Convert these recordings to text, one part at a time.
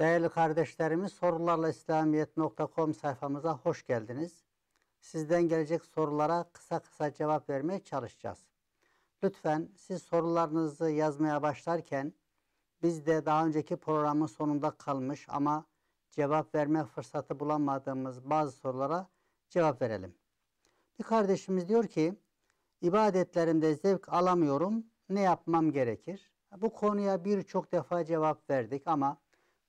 Değerli kardeşlerimiz sorularlaislamiyet.com sayfamıza hoş geldiniz. Sizden gelecek sorulara kısa kısa cevap vermeye çalışacağız. Lütfen siz sorularınızı yazmaya başlarken biz de daha önceki programın sonunda kalmış ama cevap verme fırsatı bulamadığımız bazı sorulara cevap verelim. Bir kardeşimiz diyor ki ibadetlerimde zevk alamıyorum ne yapmam gerekir? Bu konuya birçok defa cevap verdik ama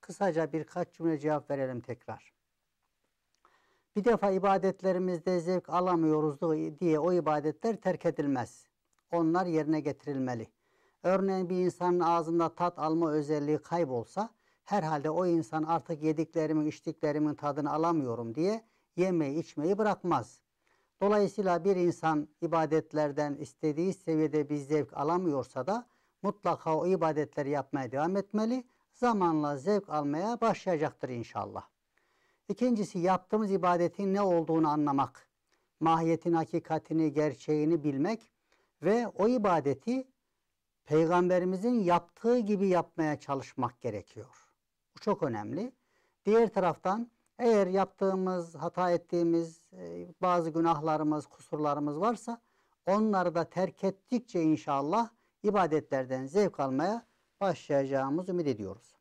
kısaca birkaç cümle cevap verelim tekrar. Bir defa ibadetlerimizde zevk alamıyoruz diye o ibadetler terk edilmez. Onlar yerine getirilmeli. Örneğin bir insanın ağzında tat alma özelliği kaybolsa herhalde o insan artık yediklerimin, içtiklerimin tadını alamıyorum diye yemeği, içmeyi bırakmaz. Dolayısıyla bir insan ibadetlerden istediği seviyede bir zevk alamıyorsa da mutlaka o ibadetleri yapmaya devam etmeli zamanla zevk almaya başlayacaktır inşallah. İkincisi yaptığımız ibadetin ne olduğunu anlamak, mahiyetin hakikatini, gerçeğini bilmek ve o ibadeti peygamberimizin yaptığı gibi yapmaya çalışmak gerekiyor. Bu çok önemli. Diğer taraftan eğer yaptığımız, hata ettiğimiz e, bazı günahlarımız, kusurlarımız varsa onları da terk ettikçe inşallah ibadetlerden zevk almaya başlayacağımız ümit ediyoruz.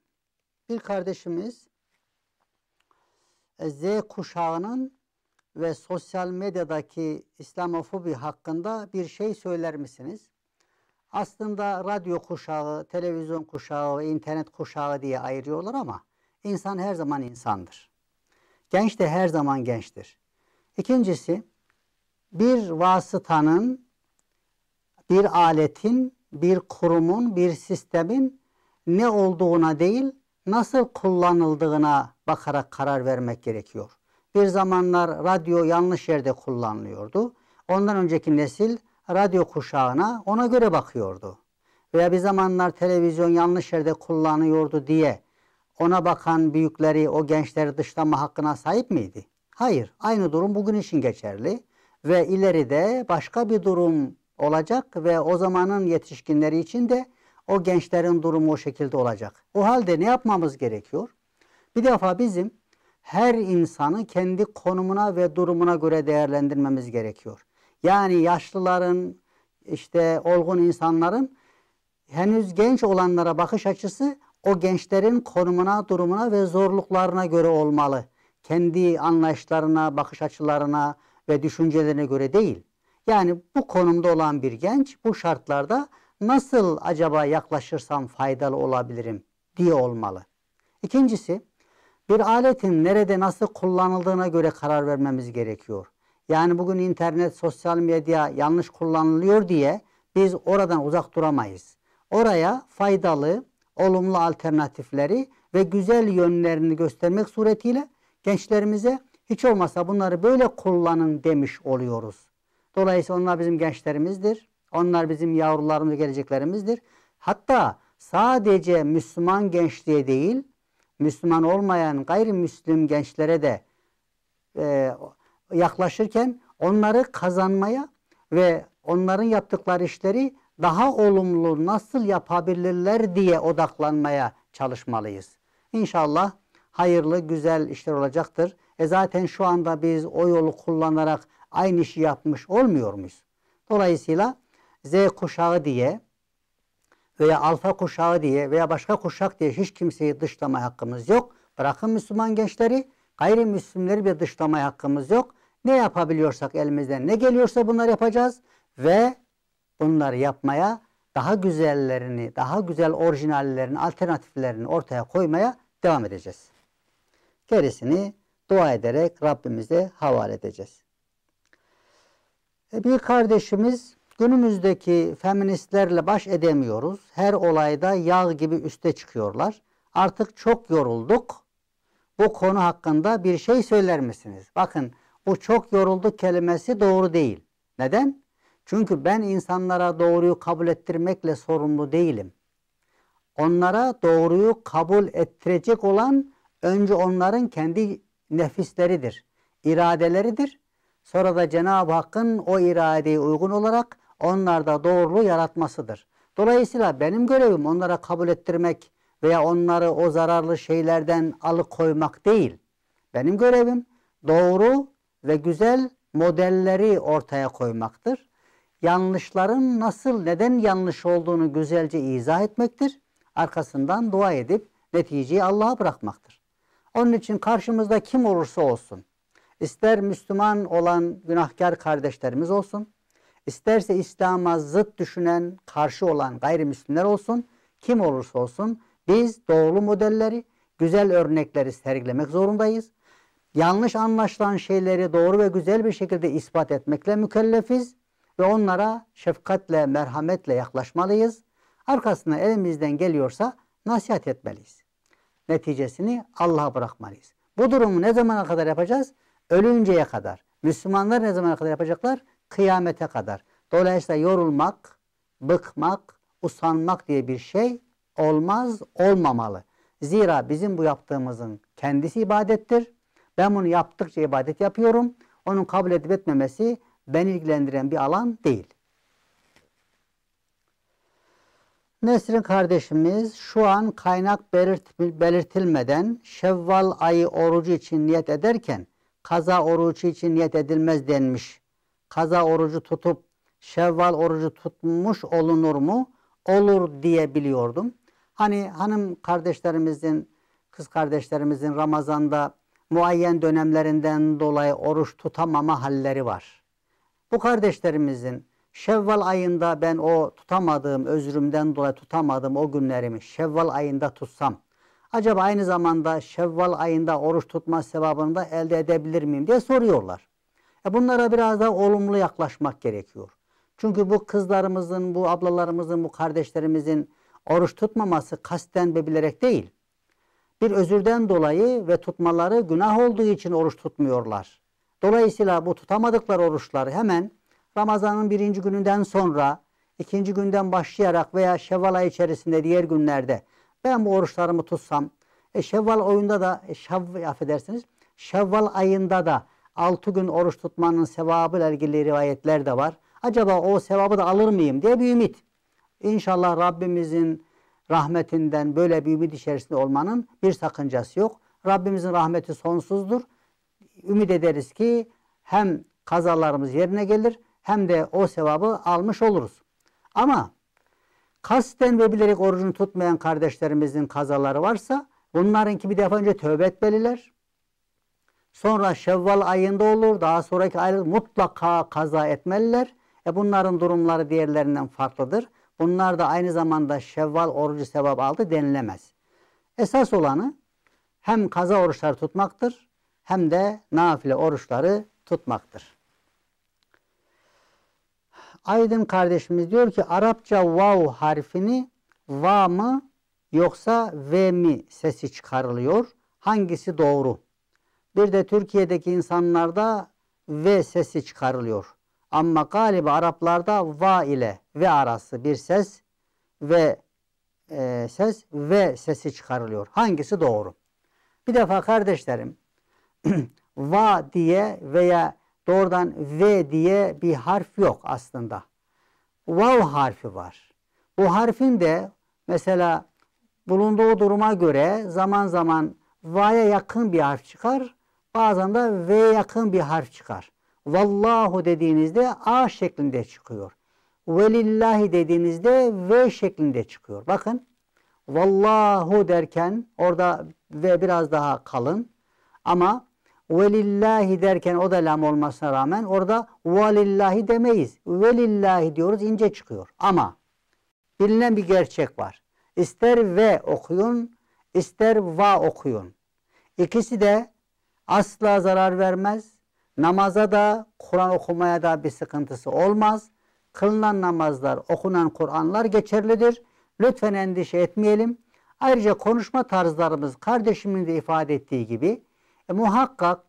Bir kardeşimiz e, Z kuşağının ve sosyal medyadaki İslamofobi hakkında bir şey söyler misiniz? Aslında radyo kuşağı, televizyon kuşağı ve internet kuşağı diye ayırıyorlar ama insan her zaman insandır. Genç de her zaman gençtir. İkincisi bir vasıtanın, bir aletin bir kurumun, bir sistemin ne olduğuna değil, nasıl kullanıldığına bakarak karar vermek gerekiyor. Bir zamanlar radyo yanlış yerde kullanılıyordu. Ondan önceki nesil radyo kuşağına ona göre bakıyordu. Veya bir zamanlar televizyon yanlış yerde kullanıyordu diye ona bakan büyükleri, o gençleri dışlama hakkına sahip miydi? Hayır. Aynı durum bugün için geçerli ve ileride başka bir durum olacak ve o zamanın yetişkinleri için de o gençlerin durumu o şekilde olacak. O halde ne yapmamız gerekiyor? Bir defa bizim her insanı kendi konumuna ve durumuna göre değerlendirmemiz gerekiyor. Yani yaşlıların, işte olgun insanların henüz genç olanlara bakış açısı o gençlerin konumuna, durumuna ve zorluklarına göre olmalı. Kendi anlayışlarına, bakış açılarına ve düşüncelerine göre değil. Yani bu konumda olan bir genç bu şartlarda nasıl acaba yaklaşırsam faydalı olabilirim diye olmalı. İkincisi bir aletin nerede nasıl kullanıldığına göre karar vermemiz gerekiyor. Yani bugün internet, sosyal medya yanlış kullanılıyor diye biz oradan uzak duramayız. Oraya faydalı, olumlu alternatifleri ve güzel yönlerini göstermek suretiyle gençlerimize hiç olmasa bunları böyle kullanın demiş oluyoruz. Dolayısıyla onlar bizim gençlerimizdir. Onlar bizim yavrularımız, geleceklerimizdir. Hatta sadece Müslüman gençliğe değil, Müslüman olmayan gayrimüslim gençlere de e, yaklaşırken onları kazanmaya ve onların yaptıkları işleri daha olumlu nasıl yapabilirler diye odaklanmaya çalışmalıyız. İnşallah hayırlı, güzel işler olacaktır. E zaten şu anda biz o yolu kullanarak aynı işi yapmış olmuyor muyuz? Dolayısıyla Z kuşağı diye veya alfa kuşağı diye veya başka kuşak diye hiç kimseyi dışlama hakkımız yok. Bırakın Müslüman gençleri, gayrimüslimleri bir dışlama hakkımız yok. Ne yapabiliyorsak elimizden ne geliyorsa bunları yapacağız ve bunları yapmaya daha güzellerini, daha güzel orijinallerini, alternatiflerini ortaya koymaya devam edeceğiz. Gerisini dua ederek Rabbimize havale edeceğiz. E, bir kardeşimiz günümüzdeki feministlerle baş edemiyoruz. Her olayda yağ gibi üste çıkıyorlar. Artık çok yorulduk. Bu konu hakkında bir şey söyler misiniz? Bakın bu çok yorulduk kelimesi doğru değil. Neden? Çünkü ben insanlara doğruyu kabul ettirmekle sorumlu değilim. Onlara doğruyu kabul ettirecek olan önce onların kendi nefisleridir, iradeleridir Sonra da Cenab-ı Hakk'ın o iradeye uygun olarak onlarda doğruluğu yaratmasıdır. Dolayısıyla benim görevim onlara kabul ettirmek veya onları o zararlı şeylerden alıkoymak değil. Benim görevim doğru ve güzel modelleri ortaya koymaktır. Yanlışların nasıl, neden yanlış olduğunu güzelce izah etmektir. Arkasından dua edip neticeyi Allah'a bırakmaktır. Onun için karşımızda kim olursa olsun, İster Müslüman olan günahkar kardeşlerimiz olsun, isterse İslam'a zıt düşünen, karşı olan gayrimüslimler olsun, kim olursa olsun biz doğru modelleri, güzel örnekleri sergilemek zorundayız. Yanlış anlaşılan şeyleri doğru ve güzel bir şekilde ispat etmekle mükellefiz ve onlara şefkatle, merhametle yaklaşmalıyız. Arkasına elimizden geliyorsa nasihat etmeliyiz. Neticesini Allah'a bırakmalıyız. Bu durumu ne zamana kadar yapacağız? Ölünceye kadar. Müslümanlar ne zamana kadar yapacaklar? Kıyamete kadar. Dolayısıyla yorulmak, bıkmak, usanmak diye bir şey olmaz, olmamalı. Zira bizim bu yaptığımızın kendisi ibadettir. Ben bunu yaptıkça ibadet yapıyorum. Onun kabul edip etmemesi beni ilgilendiren bir alan değil. Nesrin kardeşimiz şu an kaynak belirtilmeden Şevval ayı orucu için niyet ederken kaza orucu için niyet edilmez denmiş. Kaza orucu tutup şevval orucu tutmuş olunur mu? Olur diye biliyordum. Hani hanım kardeşlerimizin, kız kardeşlerimizin Ramazan'da muayyen dönemlerinden dolayı oruç tutamama halleri var. Bu kardeşlerimizin Şevval ayında ben o tutamadığım, özrümden dolayı tutamadığım o günlerimi Şevval ayında tutsam, acaba aynı zamanda Şevval ayında oruç tutma sevabını da elde edebilir miyim diye soruyorlar. E bunlara biraz da olumlu yaklaşmak gerekiyor. Çünkü bu kızlarımızın, bu ablalarımızın, bu kardeşlerimizin oruç tutmaması kasten ve bilerek değil. Bir özürden dolayı ve tutmaları günah olduğu için oruç tutmuyorlar. Dolayısıyla bu tutamadıkları oruçları hemen Ramazan'ın birinci gününden sonra, ikinci günden başlayarak veya Şevval ay içerisinde diğer günlerde ben bu oruçlarımı tutsam, e, Şevval oyunda da, e, şav, affedersiniz, Şevval ayında da 6 gün oruç tutmanın sevabıyla ilgili rivayetler de var. Acaba o sevabı da alır mıyım diye bir ümit. İnşallah Rabbimizin rahmetinden böyle bir ümit içerisinde olmanın bir sakıncası yok. Rabbimizin rahmeti sonsuzdur. Ümit ederiz ki hem kazalarımız yerine gelir hem de o sevabı almış oluruz. Ama Kasten ve bilerek orucunu tutmayan kardeşlerimizin kazaları varsa bunlarınki bir defa önce tövbe etmeliler. Sonra Şevval ayında olur. Daha sonraki ayda mutlaka kaza etmeliler. E bunların durumları diğerlerinden farklıdır. Bunlar da aynı zamanda Şevval orucu sevap aldı denilemez. Esas olanı hem kaza oruçları tutmaktır hem de nafile oruçları tutmaktır. Aydın kardeşimiz diyor ki Arapça vav harfini va mı yoksa V mi sesi çıkarılıyor? Hangisi doğru? Bir de Türkiye'deki insanlarda V sesi çıkarılıyor. Ama galiba Araplarda va ile V arası bir ses ve e, ses V sesi çıkarılıyor. Hangisi doğru? Bir defa kardeşlerim va diye veya Doğrudan V diye bir harf yok aslında. Vav harfi var. Bu harfin de mesela bulunduğu duruma göre zaman zaman V'ye yakın bir harf çıkar. Bazen de V'ye yakın bir harf çıkar. Vallahu dediğinizde A şeklinde çıkıyor. Velillahi dediğinizde V şeklinde çıkıyor. Bakın Vallahu derken orada V biraz daha kalın ama velillahi derken o da lam olmasına rağmen orada valillahi demeyiz. Velillahi diyoruz ince çıkıyor. Ama bilinen bir gerçek var. İster ve okuyun, ister va okuyun. İkisi de asla zarar vermez. Namaza da, Kur'an okumaya da bir sıkıntısı olmaz. Kılınan namazlar, okunan Kur'anlar geçerlidir. Lütfen endişe etmeyelim. Ayrıca konuşma tarzlarımız kardeşimin de ifade ettiği gibi e, muhakkak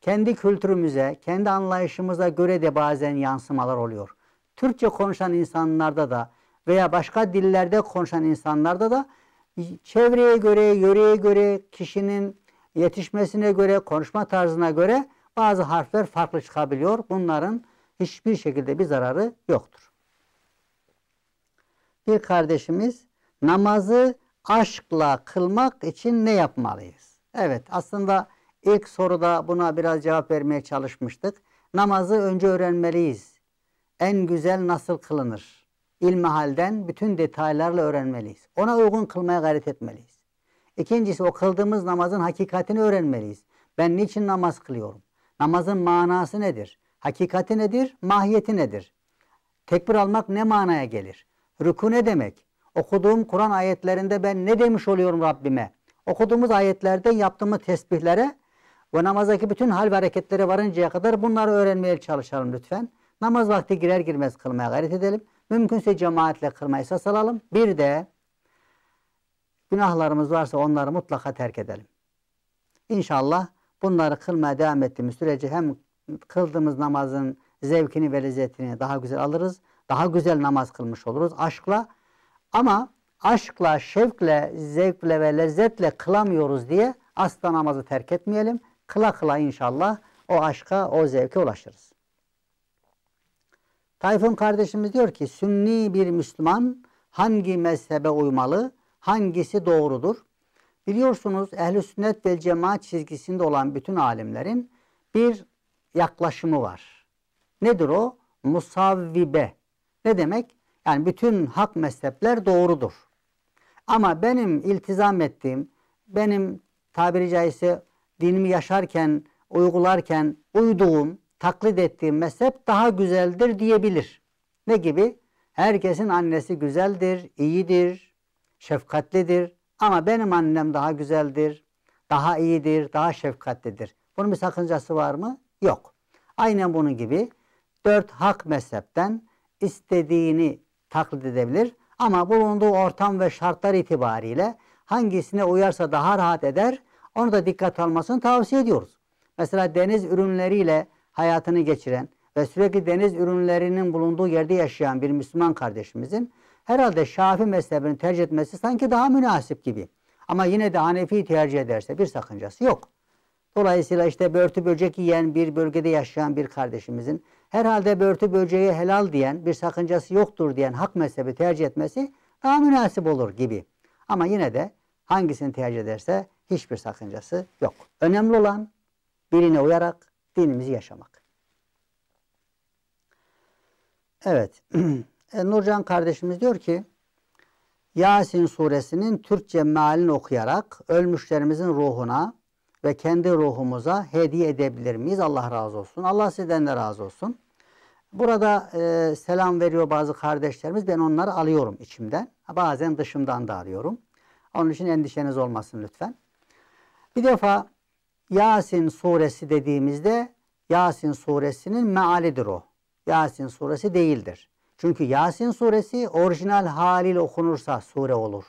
kendi kültürümüze, kendi anlayışımıza göre de bazen yansımalar oluyor. Türkçe konuşan insanlarda da veya başka dillerde konuşan insanlarda da çevreye göre, yöreye göre, kişinin yetişmesine göre, konuşma tarzına göre bazı harfler farklı çıkabiliyor. Bunların hiçbir şekilde bir zararı yoktur. Bir kardeşimiz namazı aşkla kılmak için ne yapmalıyız? Evet aslında İlk soruda buna biraz cevap vermeye çalışmıştık. Namazı önce öğrenmeliyiz. En güzel nasıl kılınır? halden bütün detaylarla öğrenmeliyiz. Ona uygun kılmaya gayret etmeliyiz. İkincisi o kıldığımız namazın hakikatini öğrenmeliyiz. Ben niçin namaz kılıyorum? Namazın manası nedir? Hakikati nedir? Mahiyeti nedir? Tekbir almak ne manaya gelir? Rüku ne demek? Okuduğum Kur'an ayetlerinde ben ne demiş oluyorum Rabbime? Okuduğumuz ayetlerde yaptığımız tesbihlere ve namazdaki bütün hal ve hareketlere varıncaya kadar bunları öğrenmeye çalışalım lütfen. Namaz vakti girer girmez kılmaya gayret edelim. Mümkünse cemaatle kılmayı esas alalım. Bir de günahlarımız varsa onları mutlaka terk edelim. İnşallah bunları kılmaya devam ettiğimiz sürece hem kıldığımız namazın zevkini ve lezzetini daha güzel alırız. Daha güzel namaz kılmış oluruz aşkla. Ama aşkla, şevkle, zevkle ve lezzetle kılamıyoruz diye asla namazı terk etmeyelim. Kıla kıla inşallah o aşka, o zevke ulaşırız. Tayfun kardeşimiz diyor ki sünni bir Müslüman hangi mezhebe uymalı, hangisi doğrudur? Biliyorsunuz ehli sünnet ve cemaat çizgisinde olan bütün alimlerin bir yaklaşımı var. Nedir o? Musavvibe. Ne demek? Yani bütün hak mezhepler doğrudur. Ama benim iltizam ettiğim, benim tabiri caizse dinimi yaşarken, uygularken uyduğum, taklit ettiğim mezhep daha güzeldir diyebilir. Ne gibi? Herkesin annesi güzeldir, iyidir, şefkatlidir ama benim annem daha güzeldir, daha iyidir, daha şefkatlidir. Bunun bir sakıncası var mı? Yok. Aynen bunun gibi dört hak mezhepten istediğini taklit edebilir ama bulunduğu ortam ve şartlar itibariyle hangisine uyarsa daha rahat eder, onu da dikkat almasını tavsiye ediyoruz. Mesela deniz ürünleriyle hayatını geçiren ve sürekli deniz ürünlerinin bulunduğu yerde yaşayan bir Müslüman kardeşimizin herhalde Şafi mezhebini tercih etmesi sanki daha münasip gibi. Ama yine de Hanefi tercih ederse bir sakıncası yok. Dolayısıyla işte börtü böcek yiyen bir bölgede yaşayan bir kardeşimizin herhalde börtü böceği helal diyen bir sakıncası yoktur diyen hak mezhebi tercih etmesi daha münasip olur gibi. Ama yine de hangisini tercih ederse hiçbir sakıncası yok. Önemli olan birine uyarak dinimizi yaşamak. Evet, e, Nurcan kardeşimiz diyor ki, Yasin suresinin Türkçe mealini okuyarak ölmüşlerimizin ruhuna ve kendi ruhumuza hediye edebilir miyiz? Allah razı olsun. Allah sizden de razı olsun. Burada e, selam veriyor bazı kardeşlerimiz. Ben onları alıyorum içimden. Bazen dışımdan da alıyorum. Onun için endişeniz olmasın lütfen. Bir defa Yasin suresi dediğimizde Yasin suresinin mealidir o. Yasin suresi değildir. Çünkü Yasin suresi orijinal haliyle okunursa sure olur.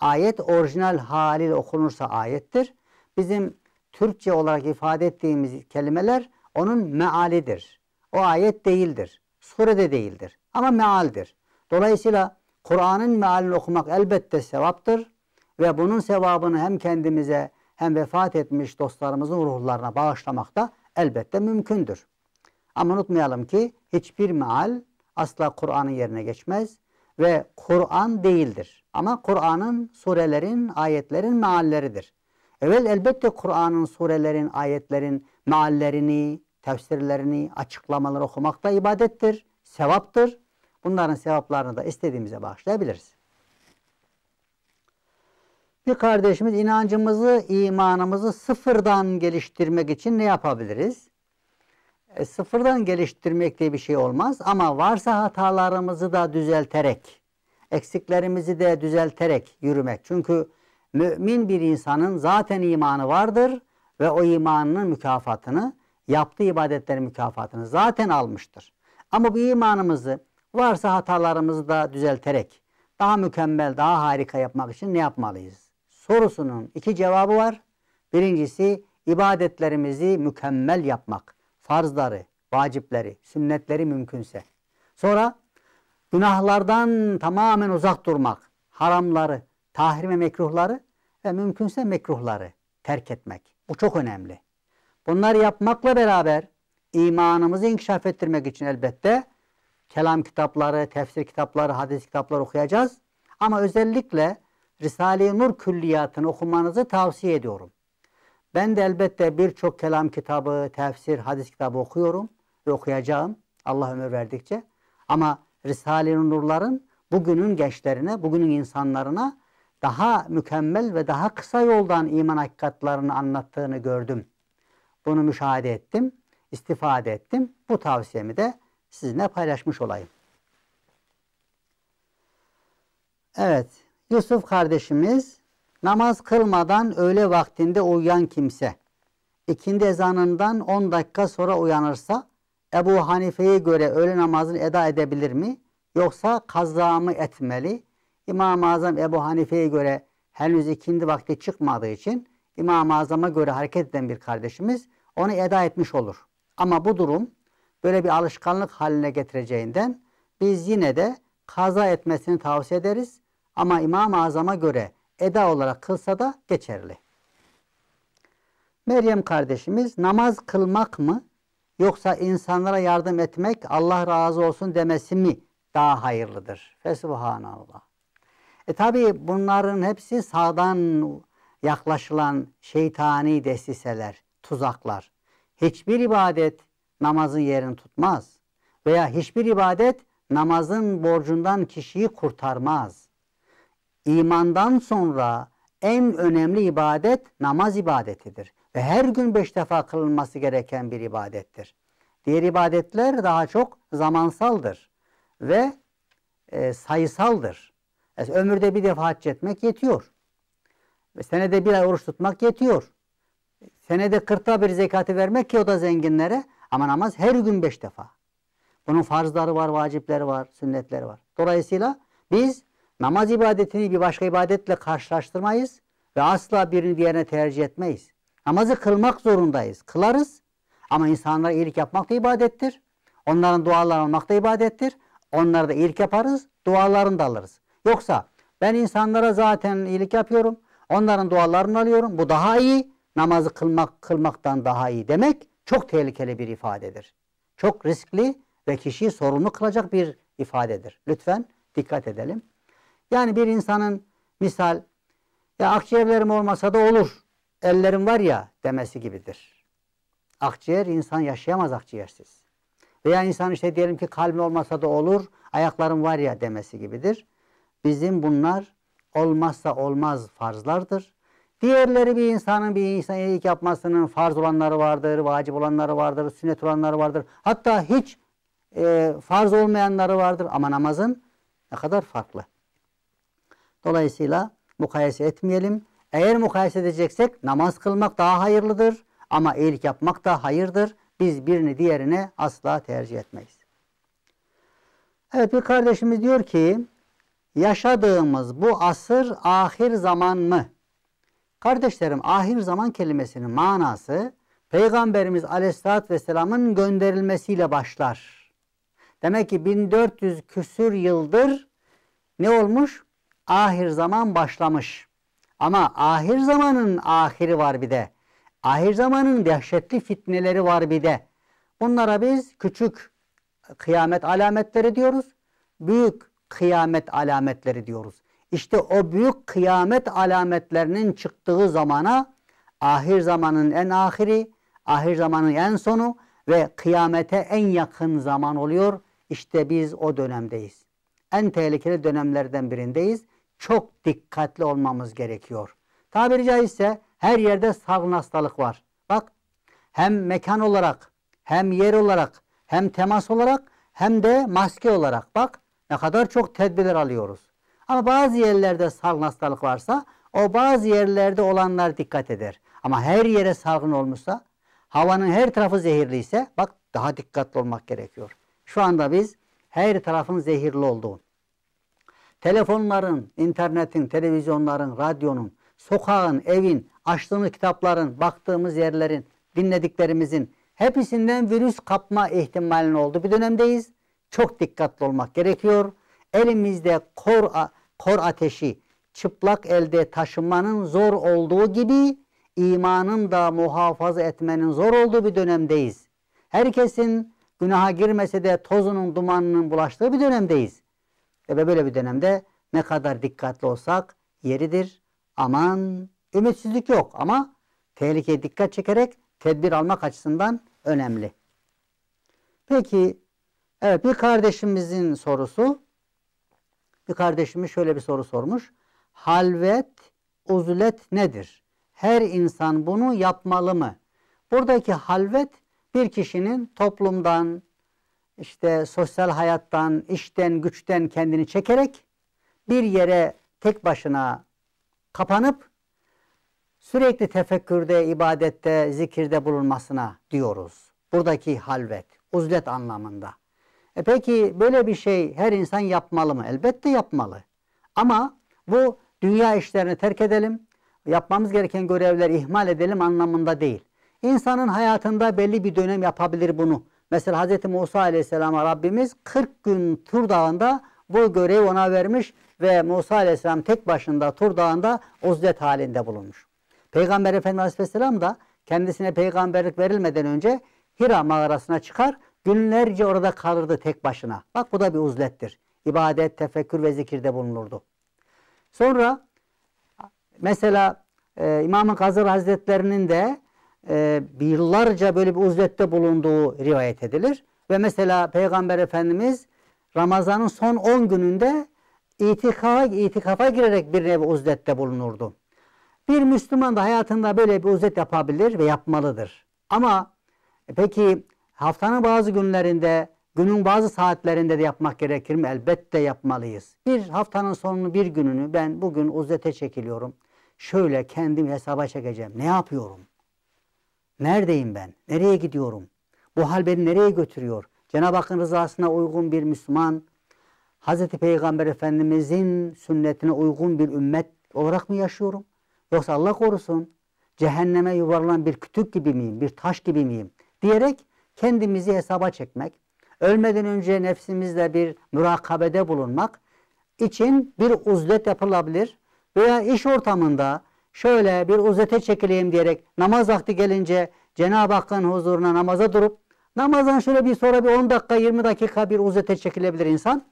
Ayet orijinal haliyle okunursa ayettir. Bizim Türkçe olarak ifade ettiğimiz kelimeler onun mealidir. O ayet değildir. Sure de değildir. Ama mealdir. Dolayısıyla Kur'an'ın mealini okumak elbette sevaptır. Ve bunun sevabını hem kendimize hem vefat etmiş dostlarımızın ruhlarına bağışlamak da elbette mümkündür. Ama unutmayalım ki hiçbir meal asla Kur'an'ın yerine geçmez ve Kur'an değildir. Ama Kur'an'ın surelerin, ayetlerin mealleridir. Evvel elbette Kur'an'ın surelerin, ayetlerin meallerini, tefsirlerini, açıklamaları okumak da ibadettir, sevaptır. Bunların sevaplarını da istediğimize bağışlayabiliriz. Bir kardeşimiz inancımızı, imanımızı sıfırdan geliştirmek için ne yapabiliriz? E, sıfırdan geliştirmek diye bir şey olmaz ama varsa hatalarımızı da düzelterek, eksiklerimizi de düzelterek yürümek. Çünkü mümin bir insanın zaten imanı vardır ve o imanının mükafatını, yaptığı ibadetlerin mükafatını zaten almıştır. Ama bu imanımızı varsa hatalarımızı da düzelterek daha mükemmel, daha harika yapmak için ne yapmalıyız? sorusunun iki cevabı var. Birincisi ibadetlerimizi mükemmel yapmak. Farzları, vacipleri, sünnetleri mümkünse. Sonra günahlardan tamamen uzak durmak. Haramları, tahrim ve mekruhları ve mümkünse mekruhları terk etmek. Bu çok önemli. Bunları yapmakla beraber imanımızı inkişaf ettirmek için elbette kelam kitapları, tefsir kitapları, hadis kitapları okuyacağız. Ama özellikle Risale-i Nur külliyatını okumanızı tavsiye ediyorum. Ben de elbette birçok kelam kitabı, tefsir, hadis kitabı okuyorum ve okuyacağım Allah ömür verdikçe. Ama Risale-i Nurların bugünün gençlerine, bugünün insanlarına daha mükemmel ve daha kısa yoldan iman hakikatlarını anlattığını gördüm. Bunu müşahede ettim, istifade ettim. Bu tavsiyemi de sizinle paylaşmış olayım. Evet, Yusuf kardeşimiz namaz kılmadan öğle vaktinde uyuyan kimse ikindi ezanından 10 dakika sonra uyanırsa Ebu Hanife'ye göre öğle namazını eda edebilir mi? Yoksa kaza mı etmeli? İmam-ı Azam Ebu Hanife'ye göre henüz ikindi vakti çıkmadığı için İmam-ı Azam'a göre hareket eden bir kardeşimiz onu eda etmiş olur. Ama bu durum böyle bir alışkanlık haline getireceğinden biz yine de kaza etmesini tavsiye ederiz. Ama İmam-ı Azam'a göre eda olarak kılsa da geçerli. Meryem kardeşimiz namaz kılmak mı yoksa insanlara yardım etmek Allah razı olsun demesi mi daha hayırlıdır? Fesubhanallah. E tabi bunların hepsi sağdan yaklaşılan şeytani desiseler, tuzaklar. Hiçbir ibadet namazın yerini tutmaz veya hiçbir ibadet namazın borcundan kişiyi kurtarmaz. İmandan sonra en önemli ibadet namaz ibadetidir. Ve her gün beş defa kılınması gereken bir ibadettir. Diğer ibadetler daha çok zamansaldır ve e, sayısaldır. Yani e, ömürde bir defa hac etmek yetiyor. Ve senede bir ay oruç tutmak yetiyor. Senede kırkta bir zekatı vermek ki o da zenginlere ama namaz her gün beş defa. Bunun farzları var, vacipleri var, sünnetleri var. Dolayısıyla biz Namaz ibadetini bir başka ibadetle karşılaştırmayız ve asla birini diğerine tercih etmeyiz. Namazı kılmak zorundayız. Kılarız ama insanlara iyilik yapmak da ibadettir. Onların dualarını almak da ibadettir. Onlara da iyilik yaparız, dualarını da alırız. Yoksa ben insanlara zaten iyilik yapıyorum. Onların dualarını alıyorum. Bu daha iyi. Namazı kılmak kılmaktan daha iyi demek çok tehlikeli bir ifadedir. Çok riskli ve kişiyi sorumlu kılacak bir ifadedir. Lütfen dikkat edelim. Yani bir insanın misal ya akciğerlerim olmasa da olur. Ellerim var ya demesi gibidir. Akciğer insan yaşayamaz akciğersiz. Veya insan işte diyelim ki kalbim olmasa da olur, ayaklarım var ya demesi gibidir. Bizim bunlar olmazsa olmaz farzlardır. Diğerleri bir insanın bir insan iyilik yapmasının farz olanları vardır, vacip olanları vardır, sünnet olanları vardır. Hatta hiç e, farz olmayanları vardır ama namazın ne kadar farklı. Dolayısıyla mukayese etmeyelim. Eğer mukayese edeceksek namaz kılmak daha hayırlıdır ama iyilik yapmak da hayırdır. Biz birini diğerine asla tercih etmeyiz. Evet bir kardeşimiz diyor ki yaşadığımız bu asır ahir zaman mı? Kardeşlerim ahir zaman kelimesinin manası Peygamberimiz Aleyhisselatü Vesselam'ın gönderilmesiyle başlar. Demek ki 1400 küsür yıldır ne olmuş? ahir zaman başlamış. Ama ahir zamanın ahiri var bir de. Ahir zamanın dehşetli fitneleri var bir de. Bunlara biz küçük kıyamet alametleri diyoruz. Büyük kıyamet alametleri diyoruz. İşte o büyük kıyamet alametlerinin çıktığı zamana ahir zamanın en ahiri, ahir zamanın en sonu ve kıyamete en yakın zaman oluyor. İşte biz o dönemdeyiz. En tehlikeli dönemlerden birindeyiz çok dikkatli olmamız gerekiyor. Tabiri caizse her yerde salgın hastalık var. Bak hem mekan olarak hem yer olarak hem temas olarak hem de maske olarak bak ne kadar çok tedbirler alıyoruz. Ama bazı yerlerde salgın hastalık varsa o bazı yerlerde olanlar dikkat eder. Ama her yere salgın olmuşsa havanın her tarafı zehirliyse bak daha dikkatli olmak gerekiyor. Şu anda biz her tarafın zehirli olduğunu telefonların, internetin, televizyonların, radyonun, sokağın, evin, açtığımız kitapların, baktığımız yerlerin, dinlediklerimizin hepsinden virüs kapma ihtimalinin olduğu bir dönemdeyiz. Çok dikkatli olmak gerekiyor. Elimizde kor, kor ateşi, çıplak elde taşımanın zor olduğu gibi imanın da muhafaza etmenin zor olduğu bir dönemdeyiz. Herkesin günaha girmese de tozunun dumanının bulaştığı bir dönemdeyiz. Ve böyle bir dönemde ne kadar dikkatli olsak yeridir. Aman ümitsizlik yok ama tehlikeye dikkat çekerek tedbir almak açısından önemli. Peki evet bir kardeşimizin sorusu bir kardeşimiz şöyle bir soru sormuş. Halvet, uzulet nedir? Her insan bunu yapmalı mı? Buradaki halvet bir kişinin toplumdan, işte sosyal hayattan, işten, güçten kendini çekerek bir yere tek başına kapanıp sürekli tefekkürde, ibadette, zikirde bulunmasına diyoruz. Buradaki halvet, uzlet anlamında. E peki böyle bir şey her insan yapmalı mı? Elbette yapmalı. Ama bu dünya işlerini terk edelim, yapmamız gereken görevleri ihmal edelim anlamında değil. İnsanın hayatında belli bir dönem yapabilir bunu. Mesela Hz. Musa aleyhisselama Rabbimiz 40 gün Tur Dağı'nda bu görevi ona vermiş ve Musa aleyhisselam tek başında Tur Dağı'nda uzdet halinde bulunmuş. Peygamber Efendimiz aleyhisselam da kendisine peygamberlik verilmeden önce Hira mağarasına çıkar günlerce orada kalırdı tek başına. Bak bu da bir uzlettir. İbadet, tefekkür ve zikirde bulunurdu. Sonra mesela e, İmam-ı Gazır Hazretlerinin de e, yıllarca böyle bir uzette bulunduğu rivayet edilir. Ve mesela Peygamber Efendimiz Ramazan'ın son 10 gününde itikafa, itikafa girerek bir nevi uzette bulunurdu. Bir Müslüman da hayatında böyle bir uzet yapabilir ve yapmalıdır. Ama e, peki haftanın bazı günlerinde, günün bazı saatlerinde de yapmak gerekir mi? Elbette yapmalıyız. Bir haftanın sonunu, bir gününü ben bugün uzete çekiliyorum. Şöyle kendimi hesaba çekeceğim. Ne yapıyorum? Neredeyim ben? Nereye gidiyorum? Bu hal beni nereye götürüyor? Cenab-ı Hakk'ın rızasına uygun bir Müslüman, Hazreti Peygamber Efendimizin sünnetine uygun bir ümmet olarak mı yaşıyorum? Yoksa Allah korusun cehenneme yuvarlan bir kütük gibi miyim, bir taş gibi miyim diyerek kendimizi hesaba çekmek, ölmeden önce nefsimizle bir mürakabede bulunmak için bir uzlet yapılabilir veya iş ortamında şöyle bir uzete çekileyim diyerek namaz vakti gelince Cenab-ı Hakk'ın huzuruna namaza durup namazdan şöyle bir sonra bir 10 dakika 20 dakika bir uzete çekilebilir insan.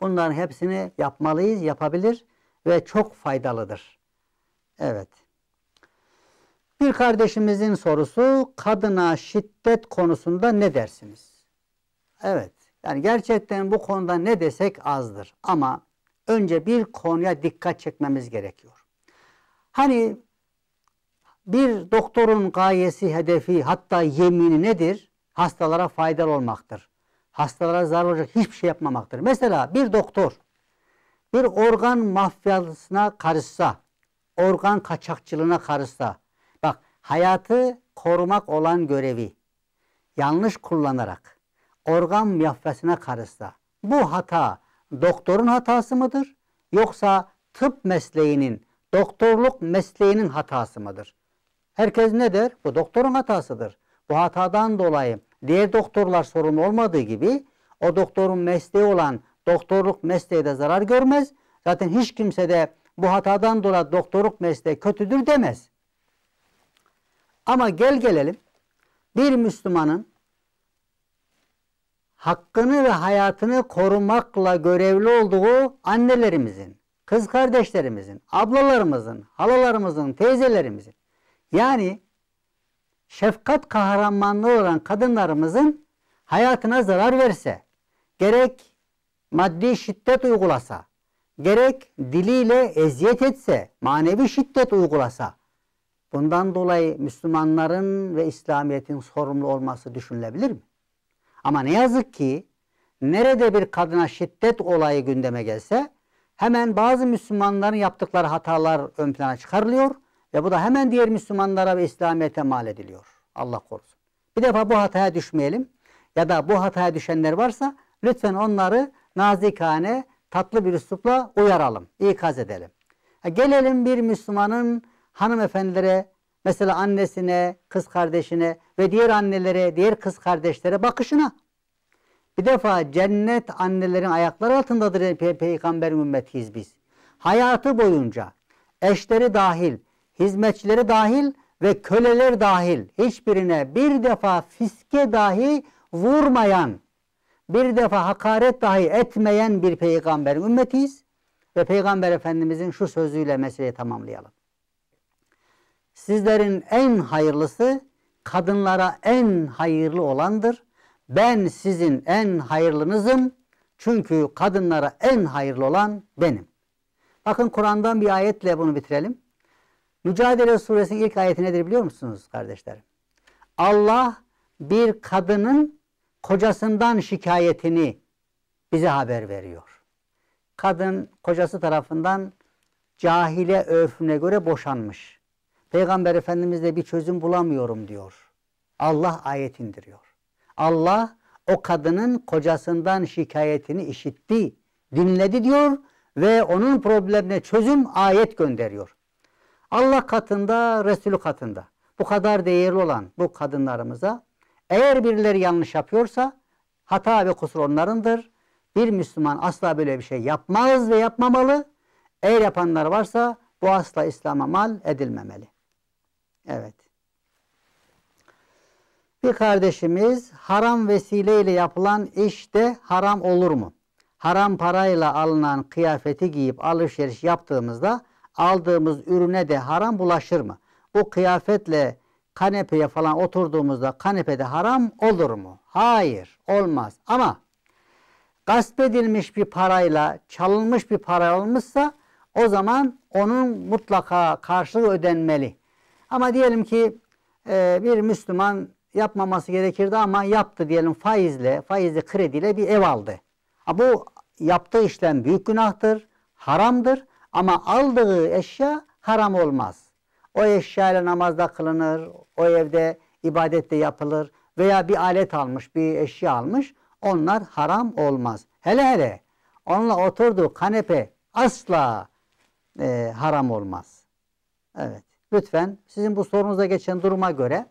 Bunların hepsini yapmalıyız, yapabilir ve çok faydalıdır. Evet. Bir kardeşimizin sorusu kadına şiddet konusunda ne dersiniz? Evet. Yani gerçekten bu konuda ne desek azdır. Ama önce bir konuya dikkat çekmemiz gerekiyor. Hani bir doktorun gayesi, hedefi hatta yemini nedir? Hastalara faydalı olmaktır. Hastalara zarar olacak hiçbir şey yapmamaktır. Mesela bir doktor bir organ mafyasına karışsa, organ kaçakçılığına karışsa, bak hayatı korumak olan görevi yanlış kullanarak organ mafyasına karışsa, bu hata doktorun hatası mıdır? Yoksa tıp mesleğinin doktorluk mesleğinin hatası mıdır? Herkes ne der? Bu doktorun hatasıdır. Bu hatadan dolayı diğer doktorlar sorun olmadığı gibi o doktorun mesleği olan doktorluk mesleği de zarar görmez. Zaten hiç kimse de bu hatadan dolayı doktorluk mesleği kötüdür demez. Ama gel gelelim bir Müslümanın hakkını ve hayatını korumakla görevli olduğu annelerimizin, kız kardeşlerimizin, ablalarımızın, halalarımızın, teyzelerimizin yani şefkat kahramanlığı olan kadınlarımızın hayatına zarar verse, gerek maddi şiddet uygulasa, gerek diliyle eziyet etse, manevi şiddet uygulasa, bundan dolayı Müslümanların ve İslamiyet'in sorumlu olması düşünülebilir mi? Ama ne yazık ki nerede bir kadına şiddet olayı gündeme gelse, hemen bazı Müslümanların yaptıkları hatalar ön plana çıkarılıyor ve bu da hemen diğer Müslümanlara ve İslamiyet'e mal ediliyor. Allah korusun. Bir defa bu hataya düşmeyelim ya da bu hataya düşenler varsa lütfen onları nazikane tatlı bir üslupla uyaralım, ikaz edelim. Ha, e, gelelim bir Müslümanın hanımefendilere, mesela annesine, kız kardeşine ve diğer annelere, diğer kız kardeşlere bakışına. Bir defa cennet annelerin ayakları altındadır pe peygamber ümmetiyiz biz. Hayatı boyunca eşleri dahil, hizmetçileri dahil ve köleler dahil hiçbirine bir defa fiske dahi vurmayan, bir defa hakaret dahi etmeyen bir peygamber ümmetiyiz. Ve Peygamber Efendimizin şu sözüyle meseleyi tamamlayalım. Sizlerin en hayırlısı kadınlara en hayırlı olandır ben sizin en hayırlınızım. Çünkü kadınlara en hayırlı olan benim. Bakın Kur'an'dan bir ayetle bunu bitirelim. Mücadele suresinin ilk ayeti nedir biliyor musunuz kardeşlerim? Allah bir kadının kocasından şikayetini bize haber veriyor. Kadın kocası tarafından cahile örfüne göre boşanmış. Peygamber Efendimiz de bir çözüm bulamıyorum diyor. Allah ayet indiriyor. Allah o kadının kocasından şikayetini işitti, dinledi diyor ve onun problemine çözüm ayet gönderiyor. Allah katında, Resulü katında bu kadar değerli olan bu kadınlarımıza eğer birileri yanlış yapıyorsa hata ve kusur onlarındır. Bir Müslüman asla böyle bir şey yapmaz ve yapmamalı. Eğer yapanlar varsa bu asla İslam'a mal edilmemeli. Evet. Bir kardeşimiz haram vesileyle yapılan iş de haram olur mu? Haram parayla alınan kıyafeti giyip alışveriş yaptığımızda aldığımız ürüne de haram bulaşır mı? Bu kıyafetle kanepeye falan oturduğumuzda kanepede haram olur mu? Hayır, olmaz. Ama gasp edilmiş bir parayla çalınmış bir para olmuşsa o zaman onun mutlaka karşılığı ödenmeli. Ama diyelim ki bir Müslüman yapmaması gerekirdi ama yaptı diyelim faizle, faizli krediyle bir ev aldı. Ha, bu yaptığı işlem büyük günahtır, haramdır ama aldığı eşya haram olmaz. O eşya ile namazda kılınır, o evde ibadette yapılır veya bir alet almış, bir eşya almış onlar haram olmaz. Hele hele onunla oturduğu kanepe asla e, haram olmaz. Evet. Lütfen sizin bu sorunuza geçen duruma göre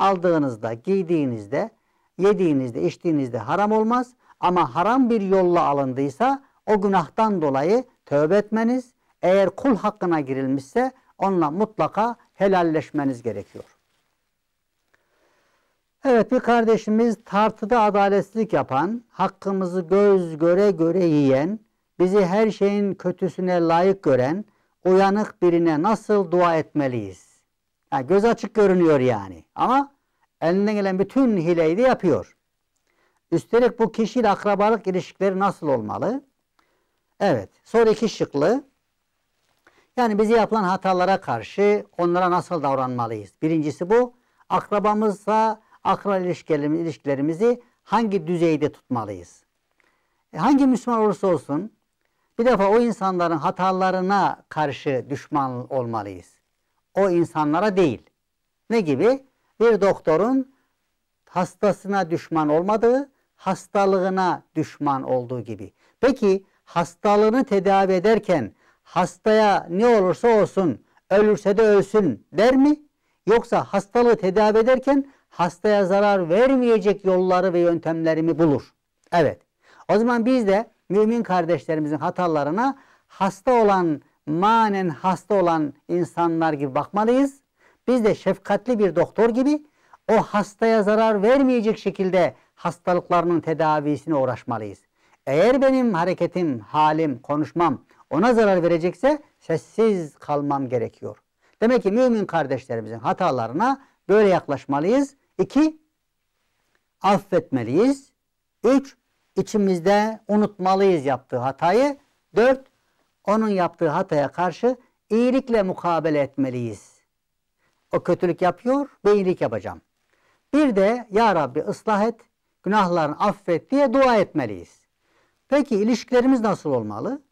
aldığınızda, giydiğinizde, yediğinizde, içtiğinizde haram olmaz. Ama haram bir yolla alındıysa o günahtan dolayı tövbe etmeniz, eğer kul hakkına girilmişse onunla mutlaka helalleşmeniz gerekiyor. Evet bir kardeşimiz tartıda adaletsizlik yapan, hakkımızı göz göre göre yiyen, bizi her şeyin kötüsüne layık gören, uyanık birine nasıl dua etmeliyiz? Yani göz açık görünüyor yani. Ama elinden gelen bütün hileyi de yapıyor. Üstelik bu kişiyle akrabalık ilişkileri nasıl olmalı? Evet. Soru iki şıklı. Yani bize yapılan hatalara karşı onlara nasıl davranmalıyız? Birincisi bu. Akrabamızla akra ilişkilerimiz, ilişkilerimizi hangi düzeyde tutmalıyız? E, hangi Müslüman olursa olsun bir defa o insanların hatalarına karşı düşman olmalıyız o insanlara değil. Ne gibi? Bir doktorun hastasına düşman olmadığı, hastalığına düşman olduğu gibi. Peki hastalığını tedavi ederken hastaya ne olursa olsun, ölürse de ölsün der mi? Yoksa hastalığı tedavi ederken hastaya zarar vermeyecek yolları ve yöntemlerimi bulur. Evet. O zaman biz de mümin kardeşlerimizin hatalarına hasta olan manen hasta olan insanlar gibi bakmalıyız. Biz de şefkatli bir doktor gibi o hastaya zarar vermeyecek şekilde hastalıklarının tedavisine uğraşmalıyız. Eğer benim hareketim, halim, konuşmam ona zarar verecekse sessiz kalmam gerekiyor. Demek ki mümin kardeşlerimizin hatalarına böyle yaklaşmalıyız. İki, affetmeliyiz. Üç, içimizde unutmalıyız yaptığı hatayı. Dört, onun yaptığı hataya karşı iyilikle mukabele etmeliyiz. O kötülük yapıyor, ben iyilik yapacağım. Bir de Ya Rabbi ıslah et, günahlarını affet diye dua etmeliyiz. Peki ilişkilerimiz nasıl olmalı?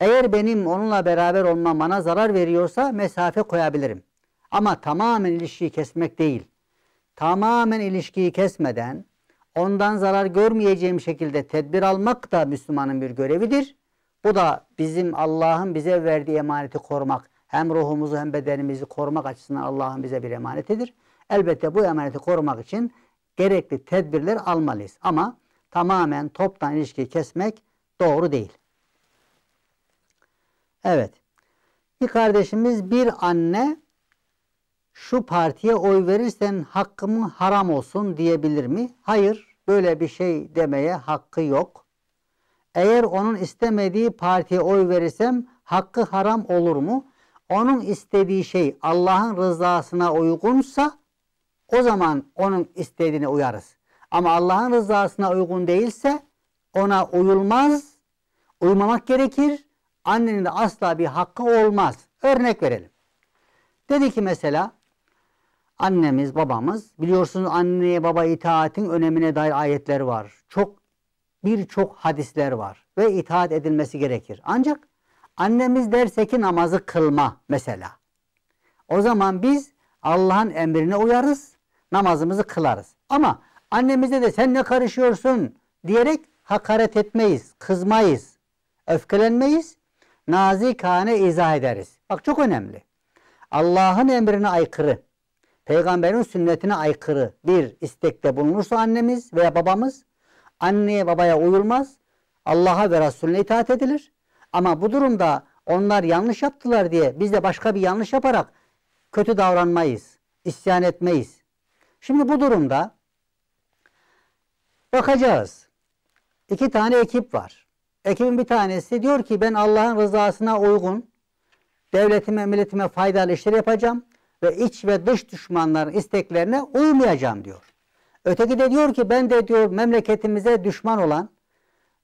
Eğer benim onunla beraber olmam bana zarar veriyorsa mesafe koyabilirim. Ama tamamen ilişkiyi kesmek değil. Tamamen ilişkiyi kesmeden ondan zarar görmeyeceğim şekilde tedbir almak da Müslümanın bir görevidir. Bu da bizim Allah'ın bize verdiği emaneti korumak, hem ruhumuzu hem bedenimizi korumak açısından Allah'ın bize bir emanetidir. Elbette bu emaneti korumak için gerekli tedbirler almalıyız. Ama tamamen toptan ilişki kesmek doğru değil. Evet. Bir kardeşimiz bir anne şu partiye oy verirsen hakkımı haram olsun diyebilir mi? Hayır. Böyle bir şey demeye hakkı yok. Eğer onun istemediği partiye oy verirsem hakkı haram olur mu? Onun istediği şey Allah'ın rızasına uygunsa o zaman onun istediğine uyarız. Ama Allah'ın rızasına uygun değilse ona uyulmaz, uymamak gerekir. Annenin de asla bir hakkı olmaz. Örnek verelim. Dedi ki mesela annemiz, babamız biliyorsunuz anneye baba itaatin önemine dair ayetler var. Çok birçok hadisler var ve itaat edilmesi gerekir. Ancak annemiz derse ki namazı kılma mesela. O zaman biz Allah'ın emrine uyarız, namazımızı kılarız. Ama annemize de sen ne karışıyorsun diyerek hakaret etmeyiz, kızmayız, öfkelenmeyiz, nazikane izah ederiz. Bak çok önemli. Allah'ın emrine aykırı, peygamberin sünnetine aykırı bir istekte bulunursa annemiz veya babamız anneye babaya uyulmaz. Allah'a ve Resulüne itaat edilir. Ama bu durumda onlar yanlış yaptılar diye biz de başka bir yanlış yaparak kötü davranmayız. isyan etmeyiz. Şimdi bu durumda bakacağız. İki tane ekip var. Ekibin bir tanesi diyor ki ben Allah'ın rızasına uygun devletime, milletime faydalı işler yapacağım ve iç ve dış düşmanların isteklerine uymayacağım diyor. Öteki de diyor ki ben de diyor memleketimize düşman olan